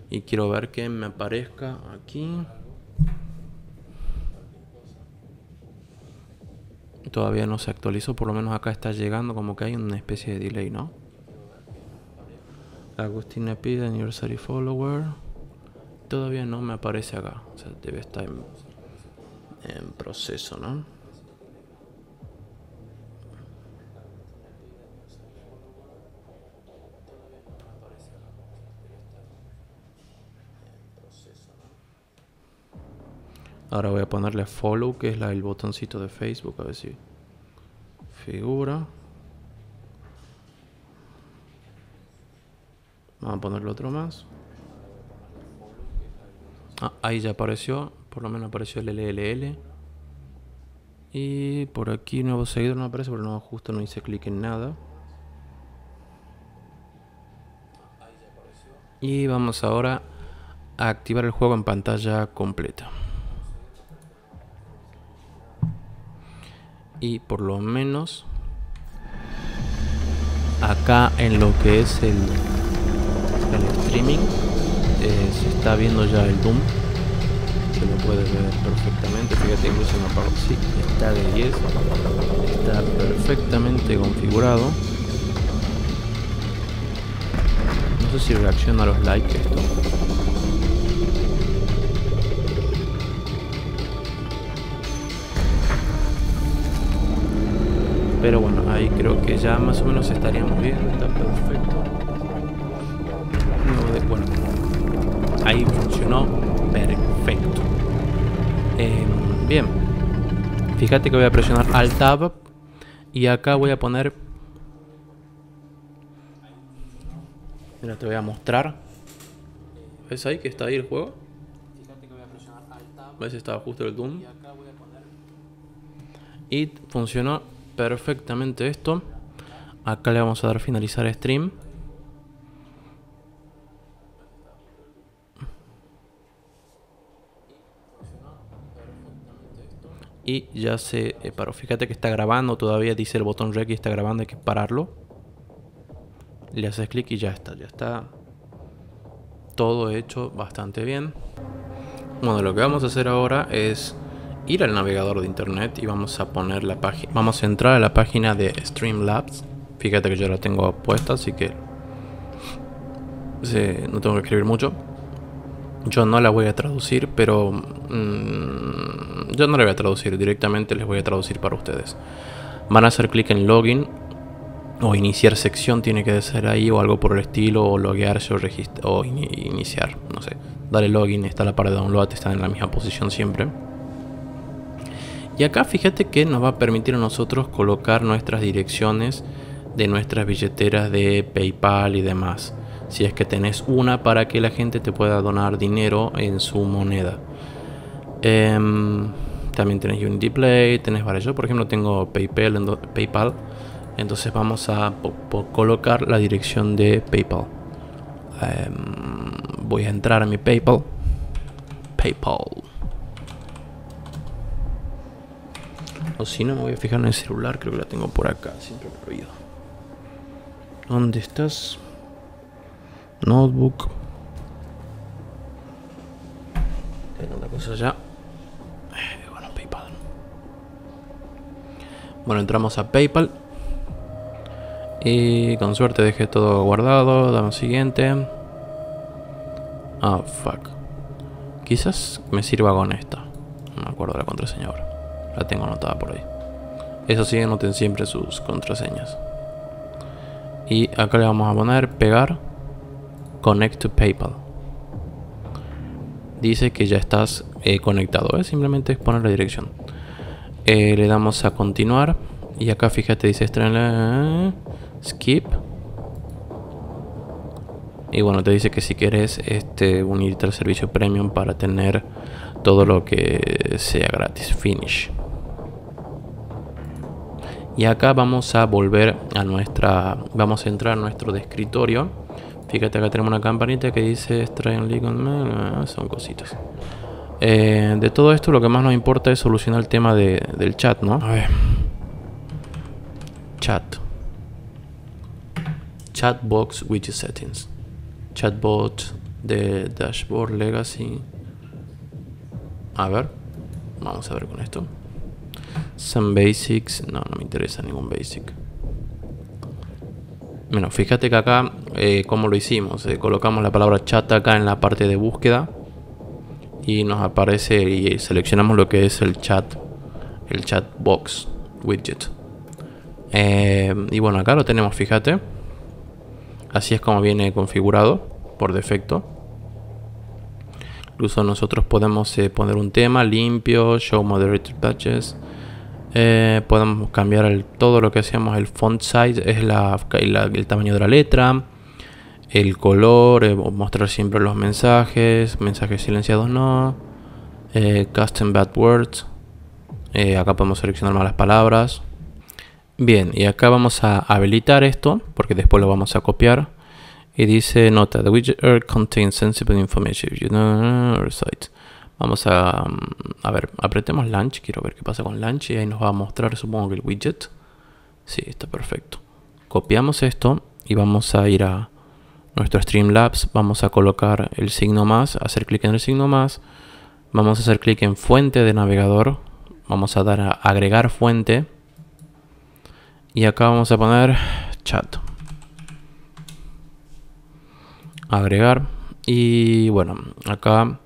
Y quiero ver que me aparezca aquí. Todavía no se actualizó, por lo menos acá está llegando como que hay una especie de delay, ¿no? Agustina pide anniversary follower. Todavía no me aparece acá, o sea, debe estar en proceso, ¿no? Ahora voy a ponerle follow, que es el botoncito de Facebook, a ver si figura. Vamos a ponerle otro más. Ah, ahí ya apareció, por lo menos apareció el LLL. Y por aquí nuevo seguidor no aparece, pero no, justo no hice clic en nada. Y vamos ahora a activar el juego en pantalla completa. y por lo menos acá en lo que es el, el streaming eh, se está viendo ya el Doom se lo puede ver perfectamente fíjate incluso en la parte sí, está de 10 está perfectamente configurado no sé si reacciona a los likes esto Pero bueno, ahí creo que ya más o menos estaríamos bien, está perfecto. ahí funcionó perfecto. Em, bien, fíjate que voy a presionar Alt Tab y acá voy a poner... Mira, te voy a mostrar. ¿Ves ahí que está ahí el juego? ¿Ves? Estaba justo el Doom. Y funcionó perfectamente esto. Acá le vamos a dar finalizar stream. Y ya se eh, paró. Fíjate que está grabando todavía. Dice el botón rec y está grabando. Hay que pararlo. Le haces clic y ya está. Ya está todo hecho bastante bien. Bueno, lo que vamos a hacer ahora es ir al navegador de internet y vamos a poner la página. Vamos a entrar a la página de Streamlabs. Fíjate que yo la tengo puesta, así que no tengo que escribir mucho. Yo no la voy a traducir, pero mm, yo no la voy a traducir directamente, les voy a traducir para ustedes. Van a hacer clic en login o iniciar sección, tiene que ser ahí o algo por el estilo, o loguearse o, iniciar, no sé. Dale login, está la parte de download, está en la misma posición siempre. Y acá fíjate que nos va a permitir a nosotros colocar nuestras direcciones de nuestras billeteras de PayPal y demás. Si es que tenés una para que la gente te pueda donar dinero en su moneda. Em, también tenés Unity Play, tenés varios. Yo por ejemplo tengo PayPal, PayPal entonces vamos a colocar la dirección de PayPal. Em, voy a entrar a mi PayPal. PayPal. O si no, me voy a fijar en el celular, creo que la tengo por acá, siempre me ¿Dónde estás? Notebook. Tengo la cosa allá eh, bueno, PayPal. Bueno, entramos a PayPal. Y con suerte dejé todo guardado. Damos siguiente. Ah, fuck. Quizás me sirva con esta. No me acuerdo la contraseña tengo anotada por ahí. Eso sí, anoten siempre sus contraseñas. Y acá le vamos a poner pegar connect to PayPal. Dice que ya estás eh, conectado. ¿eh? Simplemente es poner la dirección. Eh, le damos a continuar. Y acá fíjate, dice estrenar. Skip. Y bueno, te dice que si quieres este, unirte al servicio premium para tener todo lo que sea gratis. Finish y acá vamos a volver a nuestra vamos a entrar a nuestro escritorio fíjate acá tenemos una campanita que dice Strangely ah, son cositas eh, de todo esto lo que más nos importa es solucionar el tema del chat no a ver. chat chatbox widget settings chatbot de dashboard legacy a ver vamos a ver con esto Some basics. No, no me interesa ningún basic. Bueno, fíjate que acá, eh, como lo hicimos? Eh, colocamos la palabra chat acá en la parte de búsqueda. Y nos aparece y eh, seleccionamos lo que es el chat. El chat box widget. y bueno, acá lo tenemos, fíjate. Así es como viene configurado por defecto. Incluso nosotros podemos poner un tema limpio, show moderated touches. Eh, podemos cambiar todo lo que hacíamos, el font size, es la, el tamaño de la letra, el color, eh, mostrar siempre los mensajes, mensajes silenciados no, eh, custom bad words, acá podemos seleccionar malas palabras. Bien, y acá vamos a habilitar esto, porque después lo vamos a copiar. Y dice, nota, the widget contains sensible information, you know, or site. Vamos a, mm, a ver, apretemos launch, quiero ver qué pasa con launch y ahí nos va a mostrar supongo que el widget. Sí, está perfecto. Copiamos esto y vamos a ir a nuestro Streamlabs, vamos a colocar el signo más, hacer clic en el signo más, vamos a hacer clic en fuente de navegador, vamos a dar a agregar fuente y acá vamos a poner chat. Agregar y bueno, acá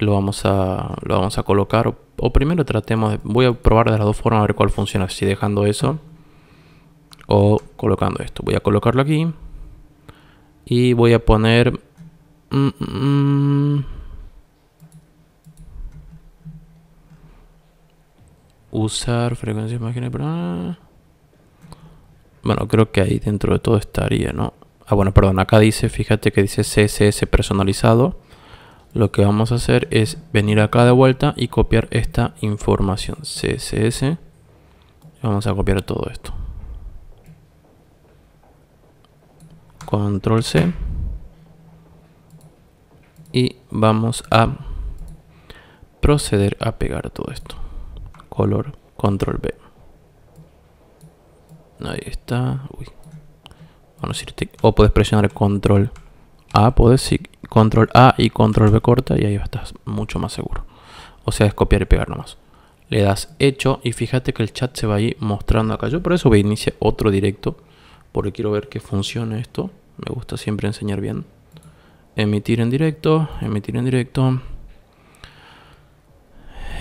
lo vamos a, lo vamos a colocar. O, primero tratemos, de, voy a probar de las dos formas a ver cuál funciona. Si dejando eso o colocando esto. Voy a colocarlo aquí. Y voy a poner... Mm, mm, usar frecuencia imágenes Bueno, creo que ahí dentro de todo estaría, ¿no? Ah, bueno, perdón, acá dice, fíjate que dice CSS personalizado lo que vamos a hacer es venir acá de vuelta y copiar esta información CSS. Vamos a copiar todo esto. Control C. Y vamos a proceder a pegar todo esto. Color, control B. Ahí está. Uy. Vamos o puedes presionar control A, puedes control A y control B corta y ahí estás mucho más seguro. O sea, es copiar y pegar nomás. Le das hecho y fíjate que el chat se va ahí mostrando acá. Yo por eso voy a iniciar otro directo porque quiero ver que funcione esto. Me gusta siempre enseñar bien. Emitir en directo, emitir en directo.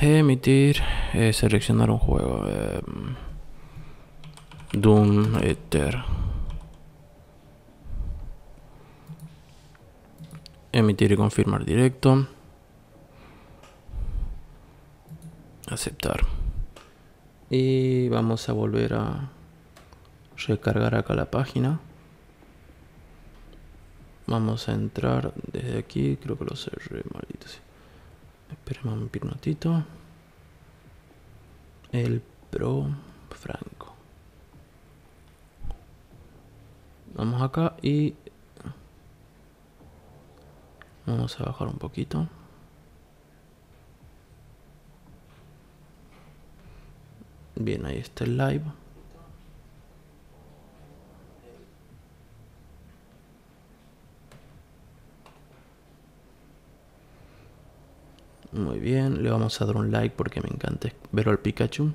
Emitir, eh, seleccionar un juego. de eh, Doom Ether. Emitir y confirmar directo. Aceptar. Y vamos a volver a recargar acá la página. Vamos a entrar desde aquí. Creo que lo cerré, maldito. Espera un minutito. El Pro Franco. Vamos acá y Vamos a bajar un poquito. Bien, ahí está el live. Muy bien, le vamos a dar un like porque me encanta ver al Pikachu.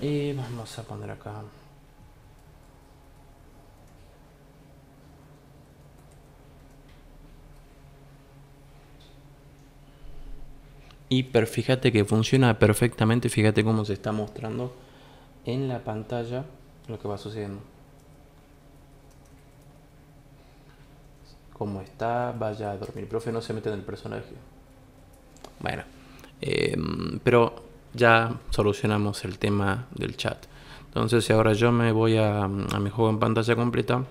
Y vamos a poner acá Y pero fíjate que funciona perfectamente, fíjate cómo se está mostrando en la pantalla lo que va sucediendo. Como está, vaya a dormir. Profe, no se mete en el personaje. Bueno, em, pero ya solucionamos el tema del chat. Entonces, si ahora yo me voy a, a mi juego en pantalla completa,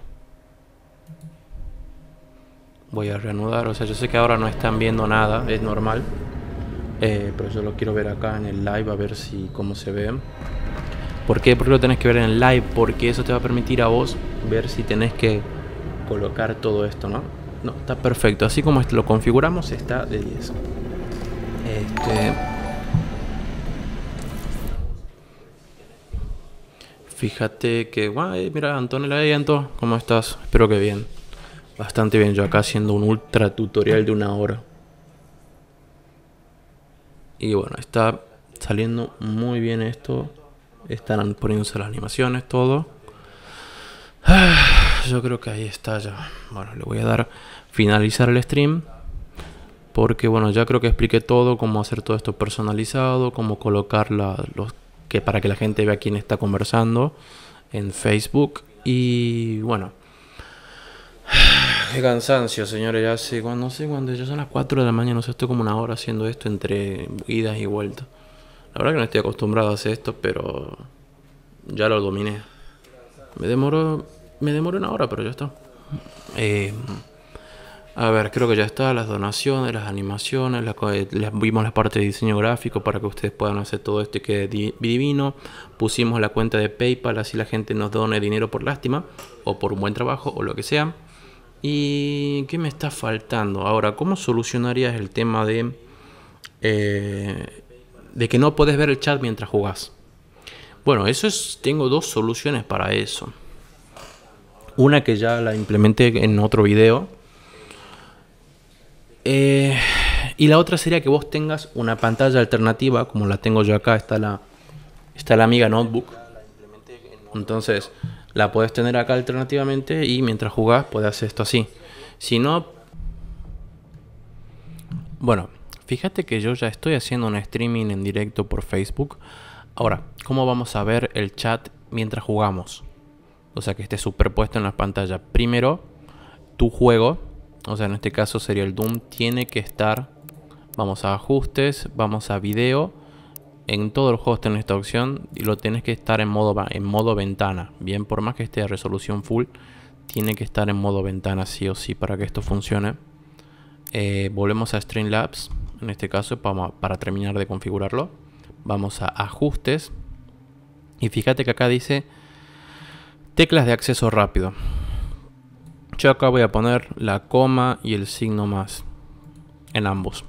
voy a reanudar. O sea, yo sé que ahora no están viendo nada, es normal. Eh, pero yo lo quiero ver acá en el live a ver si cómo se ve. ¿Por qué? Porque lo tenés que ver en el live, porque eso te va a permitir a vos ver si tenés que colocar todo esto, ¿no? No, está perfecto, así como lo configuramos está de 10. Este. Fíjate que, guay, mira, Antonio el Anto, ¿cómo estás? Espero que bien. Bastante bien, yo acá haciendo un ultra tutorial de una hora. Y bueno, está saliendo muy bien esto. Están poniéndose las animaciones, todo. Yo creo que ahí está ya. Bueno, le voy a dar finalizar el stream. Porque bueno, ya creo que expliqué todo, cómo hacer todo esto personalizado, cómo colocar la, los que para que la gente vea quién está conversando en Facebook. Y bueno. Qué cansancio, señores. Ya sé, cuando, no sé cuándo. Ya son las 4 de la mañana. No sé, estoy como una hora haciendo esto entre idas y vueltas. La verdad que no estoy acostumbrado a hacer esto, pero ya lo dominé. Me demoró, me demoró una hora, pero ya está. Eh, a ver, creo que ya está. Las donaciones, las animaciones, eh, las, vimos la parte de diseño gráfico para que ustedes puedan hacer todo esto y quede divino. Pusimos la cuenta de PayPal, así la gente nos done dinero por lástima o por un buen trabajo o lo que sea. ¿Y qué me está faltando? Ahora, ¿cómo solucionarías el tema de, eh, de que no puedes ver el chat mientras jugás? Bueno, eso es, tengo dos soluciones para eso. Una que ya la implementé en otro video. Eh, y la otra sería que vos tengas una pantalla alternativa, como la tengo yo acá, está la, está la amiga Notebook. Entonces, la puedes tener acá alternativamente y mientras jugás puedes hacer esto así. Si no... Bueno, fíjate que yo ya estoy haciendo un streaming en directo por Facebook. Ahora, ¿cómo vamos a ver el chat mientras jugamos? O sea, que esté superpuesto en la pantalla. Primero, tu juego, o sea, en este caso sería el Doom, tiene que estar... Vamos a ajustes, vamos a video en todo el juegos en esta opción y lo tienes que estar en modo, en modo ventana. Bien, por más que esté a resolución full, tiene que estar en modo ventana sí o sí para que esto funcione. Eh, volvemos a Streamlabs, en este caso para, para terminar de configurarlo. Vamos a ajustes y fíjate que acá dice teclas de acceso rápido. Yo acá voy a poner la coma y el signo más en ambos.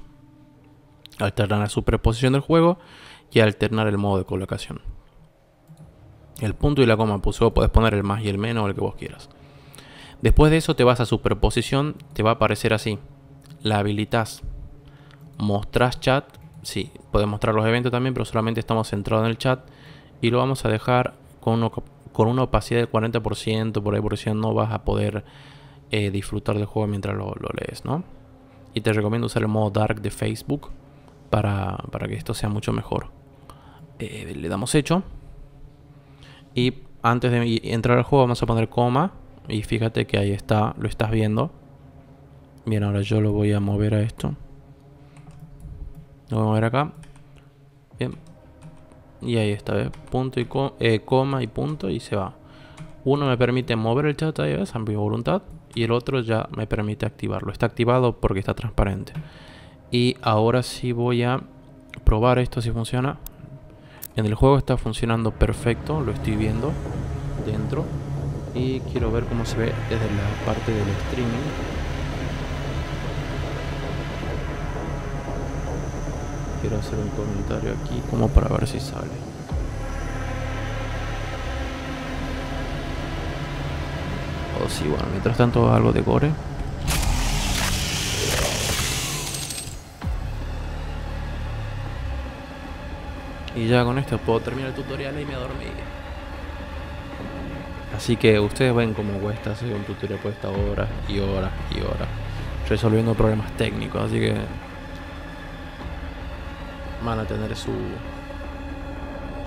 Alternar la superposición del juego y alternar el modo de colocación. El punto y la coma, pues puedes poner el más y el menos, el que vos quieras. Después de eso te vas a superposición, te va a aparecer así. La habilitas. Mostrás chat. Sí, puedes mostrar los eventos también, pero solamente estamos centrados en el chat. Y lo vamos a dejar con, con una opacidad del 40%, por ahí por si no vas a poder eh, disfrutar del juego mientras lo, lo, lees, ¿no? Y te recomiendo usar el modo dark de Facebook para, para que esto sea mucho mejor. Eh, le damos hecho. Y antes de entrar al juego vamos a poner coma. Y fíjate que ahí está, lo estás viendo. Bien, ahora yo lo voy a mover a esto. Lo voy a mover acá. Bien. Y ahí está, Punto y eh, coma y punto y se va. Uno me permite mover el chat ahí, ¿ves? A mi voluntad. Y el otro ya me permite activarlo. Está activado porque está transparente. Y ahora sí voy a probar esto si funciona. En el juego está funcionando perfecto, lo estoy viendo dentro. Y quiero ver cómo se ve desde la parte del streaming. Quiero hacer un comentario aquí como para ver si sale. O oh, si, sí, bueno, mientras tanto algo de gore. Y ya con esto puedo terminar el tutorial y me dormí. Así que ustedes ven como cuesta hacer un tutorial puesta horas y horas y horas. Resolviendo problemas técnicos, así que van a tener su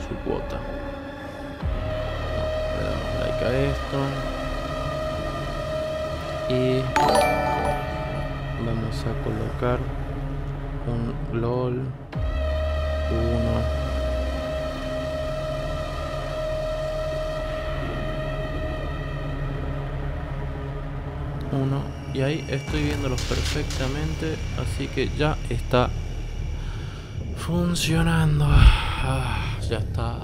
su cuota. le damos like a esto. Y vamos a colocar un LOL 1 y ahí estoy viéndolos perfectamente, así que ya está funcionando. Ah, ya está.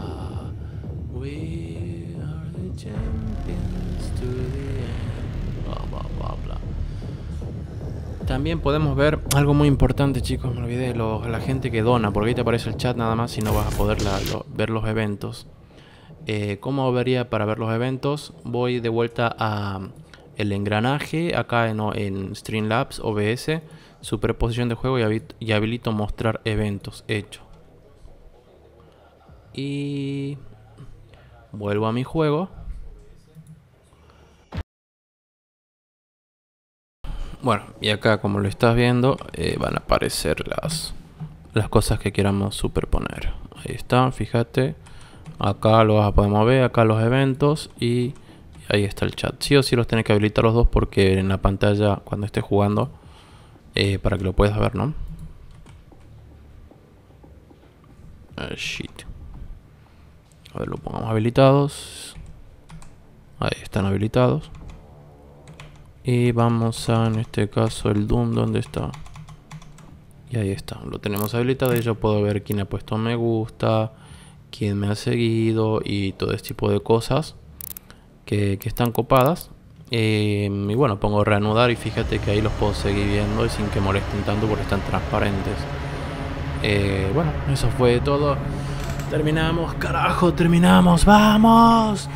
También podemos ver algo muy importante, chicos, me olvidé, de la gente que dona, porque ahí te aparece el chat nada más y no vas a poder ver los eventos. Como eh, ¿Cómo vería para ver los eventos? Voy de vuelta a el engranaje, acá en, Streamlabs, OBS, superposición de juego y, habilito, mostrar eventos, hecho. Y vuelvo a mi juego. Bueno, y acá como lo estás viendo, eh, van a aparecer las, las cosas que queramos superponer. Ahí está, fíjate. Acá lo podemos ver, acá los eventos y ahí está el chat. Sí o sí los tenés que habilitar los dos porque en la pantalla cuando estés jugando, eh, para que lo puedas ver, ¿no? Ah, shit. A ver, lo pongamos habilitados. Ahí están habilitados. Y vamos a, en este caso, el Doom, ¿dónde está? Y ahí está, lo tenemos habilitado y yo puedo ver quién ha puesto me gusta, quién me ha seguido y todo este tipo de cosas que, están copadas. Em, y bueno, pongo reanudar y fíjate que ahí los puedo seguir viendo y sin que molesten tanto porque están transparentes. Eh, bueno, eso fue todo. Terminamos, carajo, terminamos, vamos.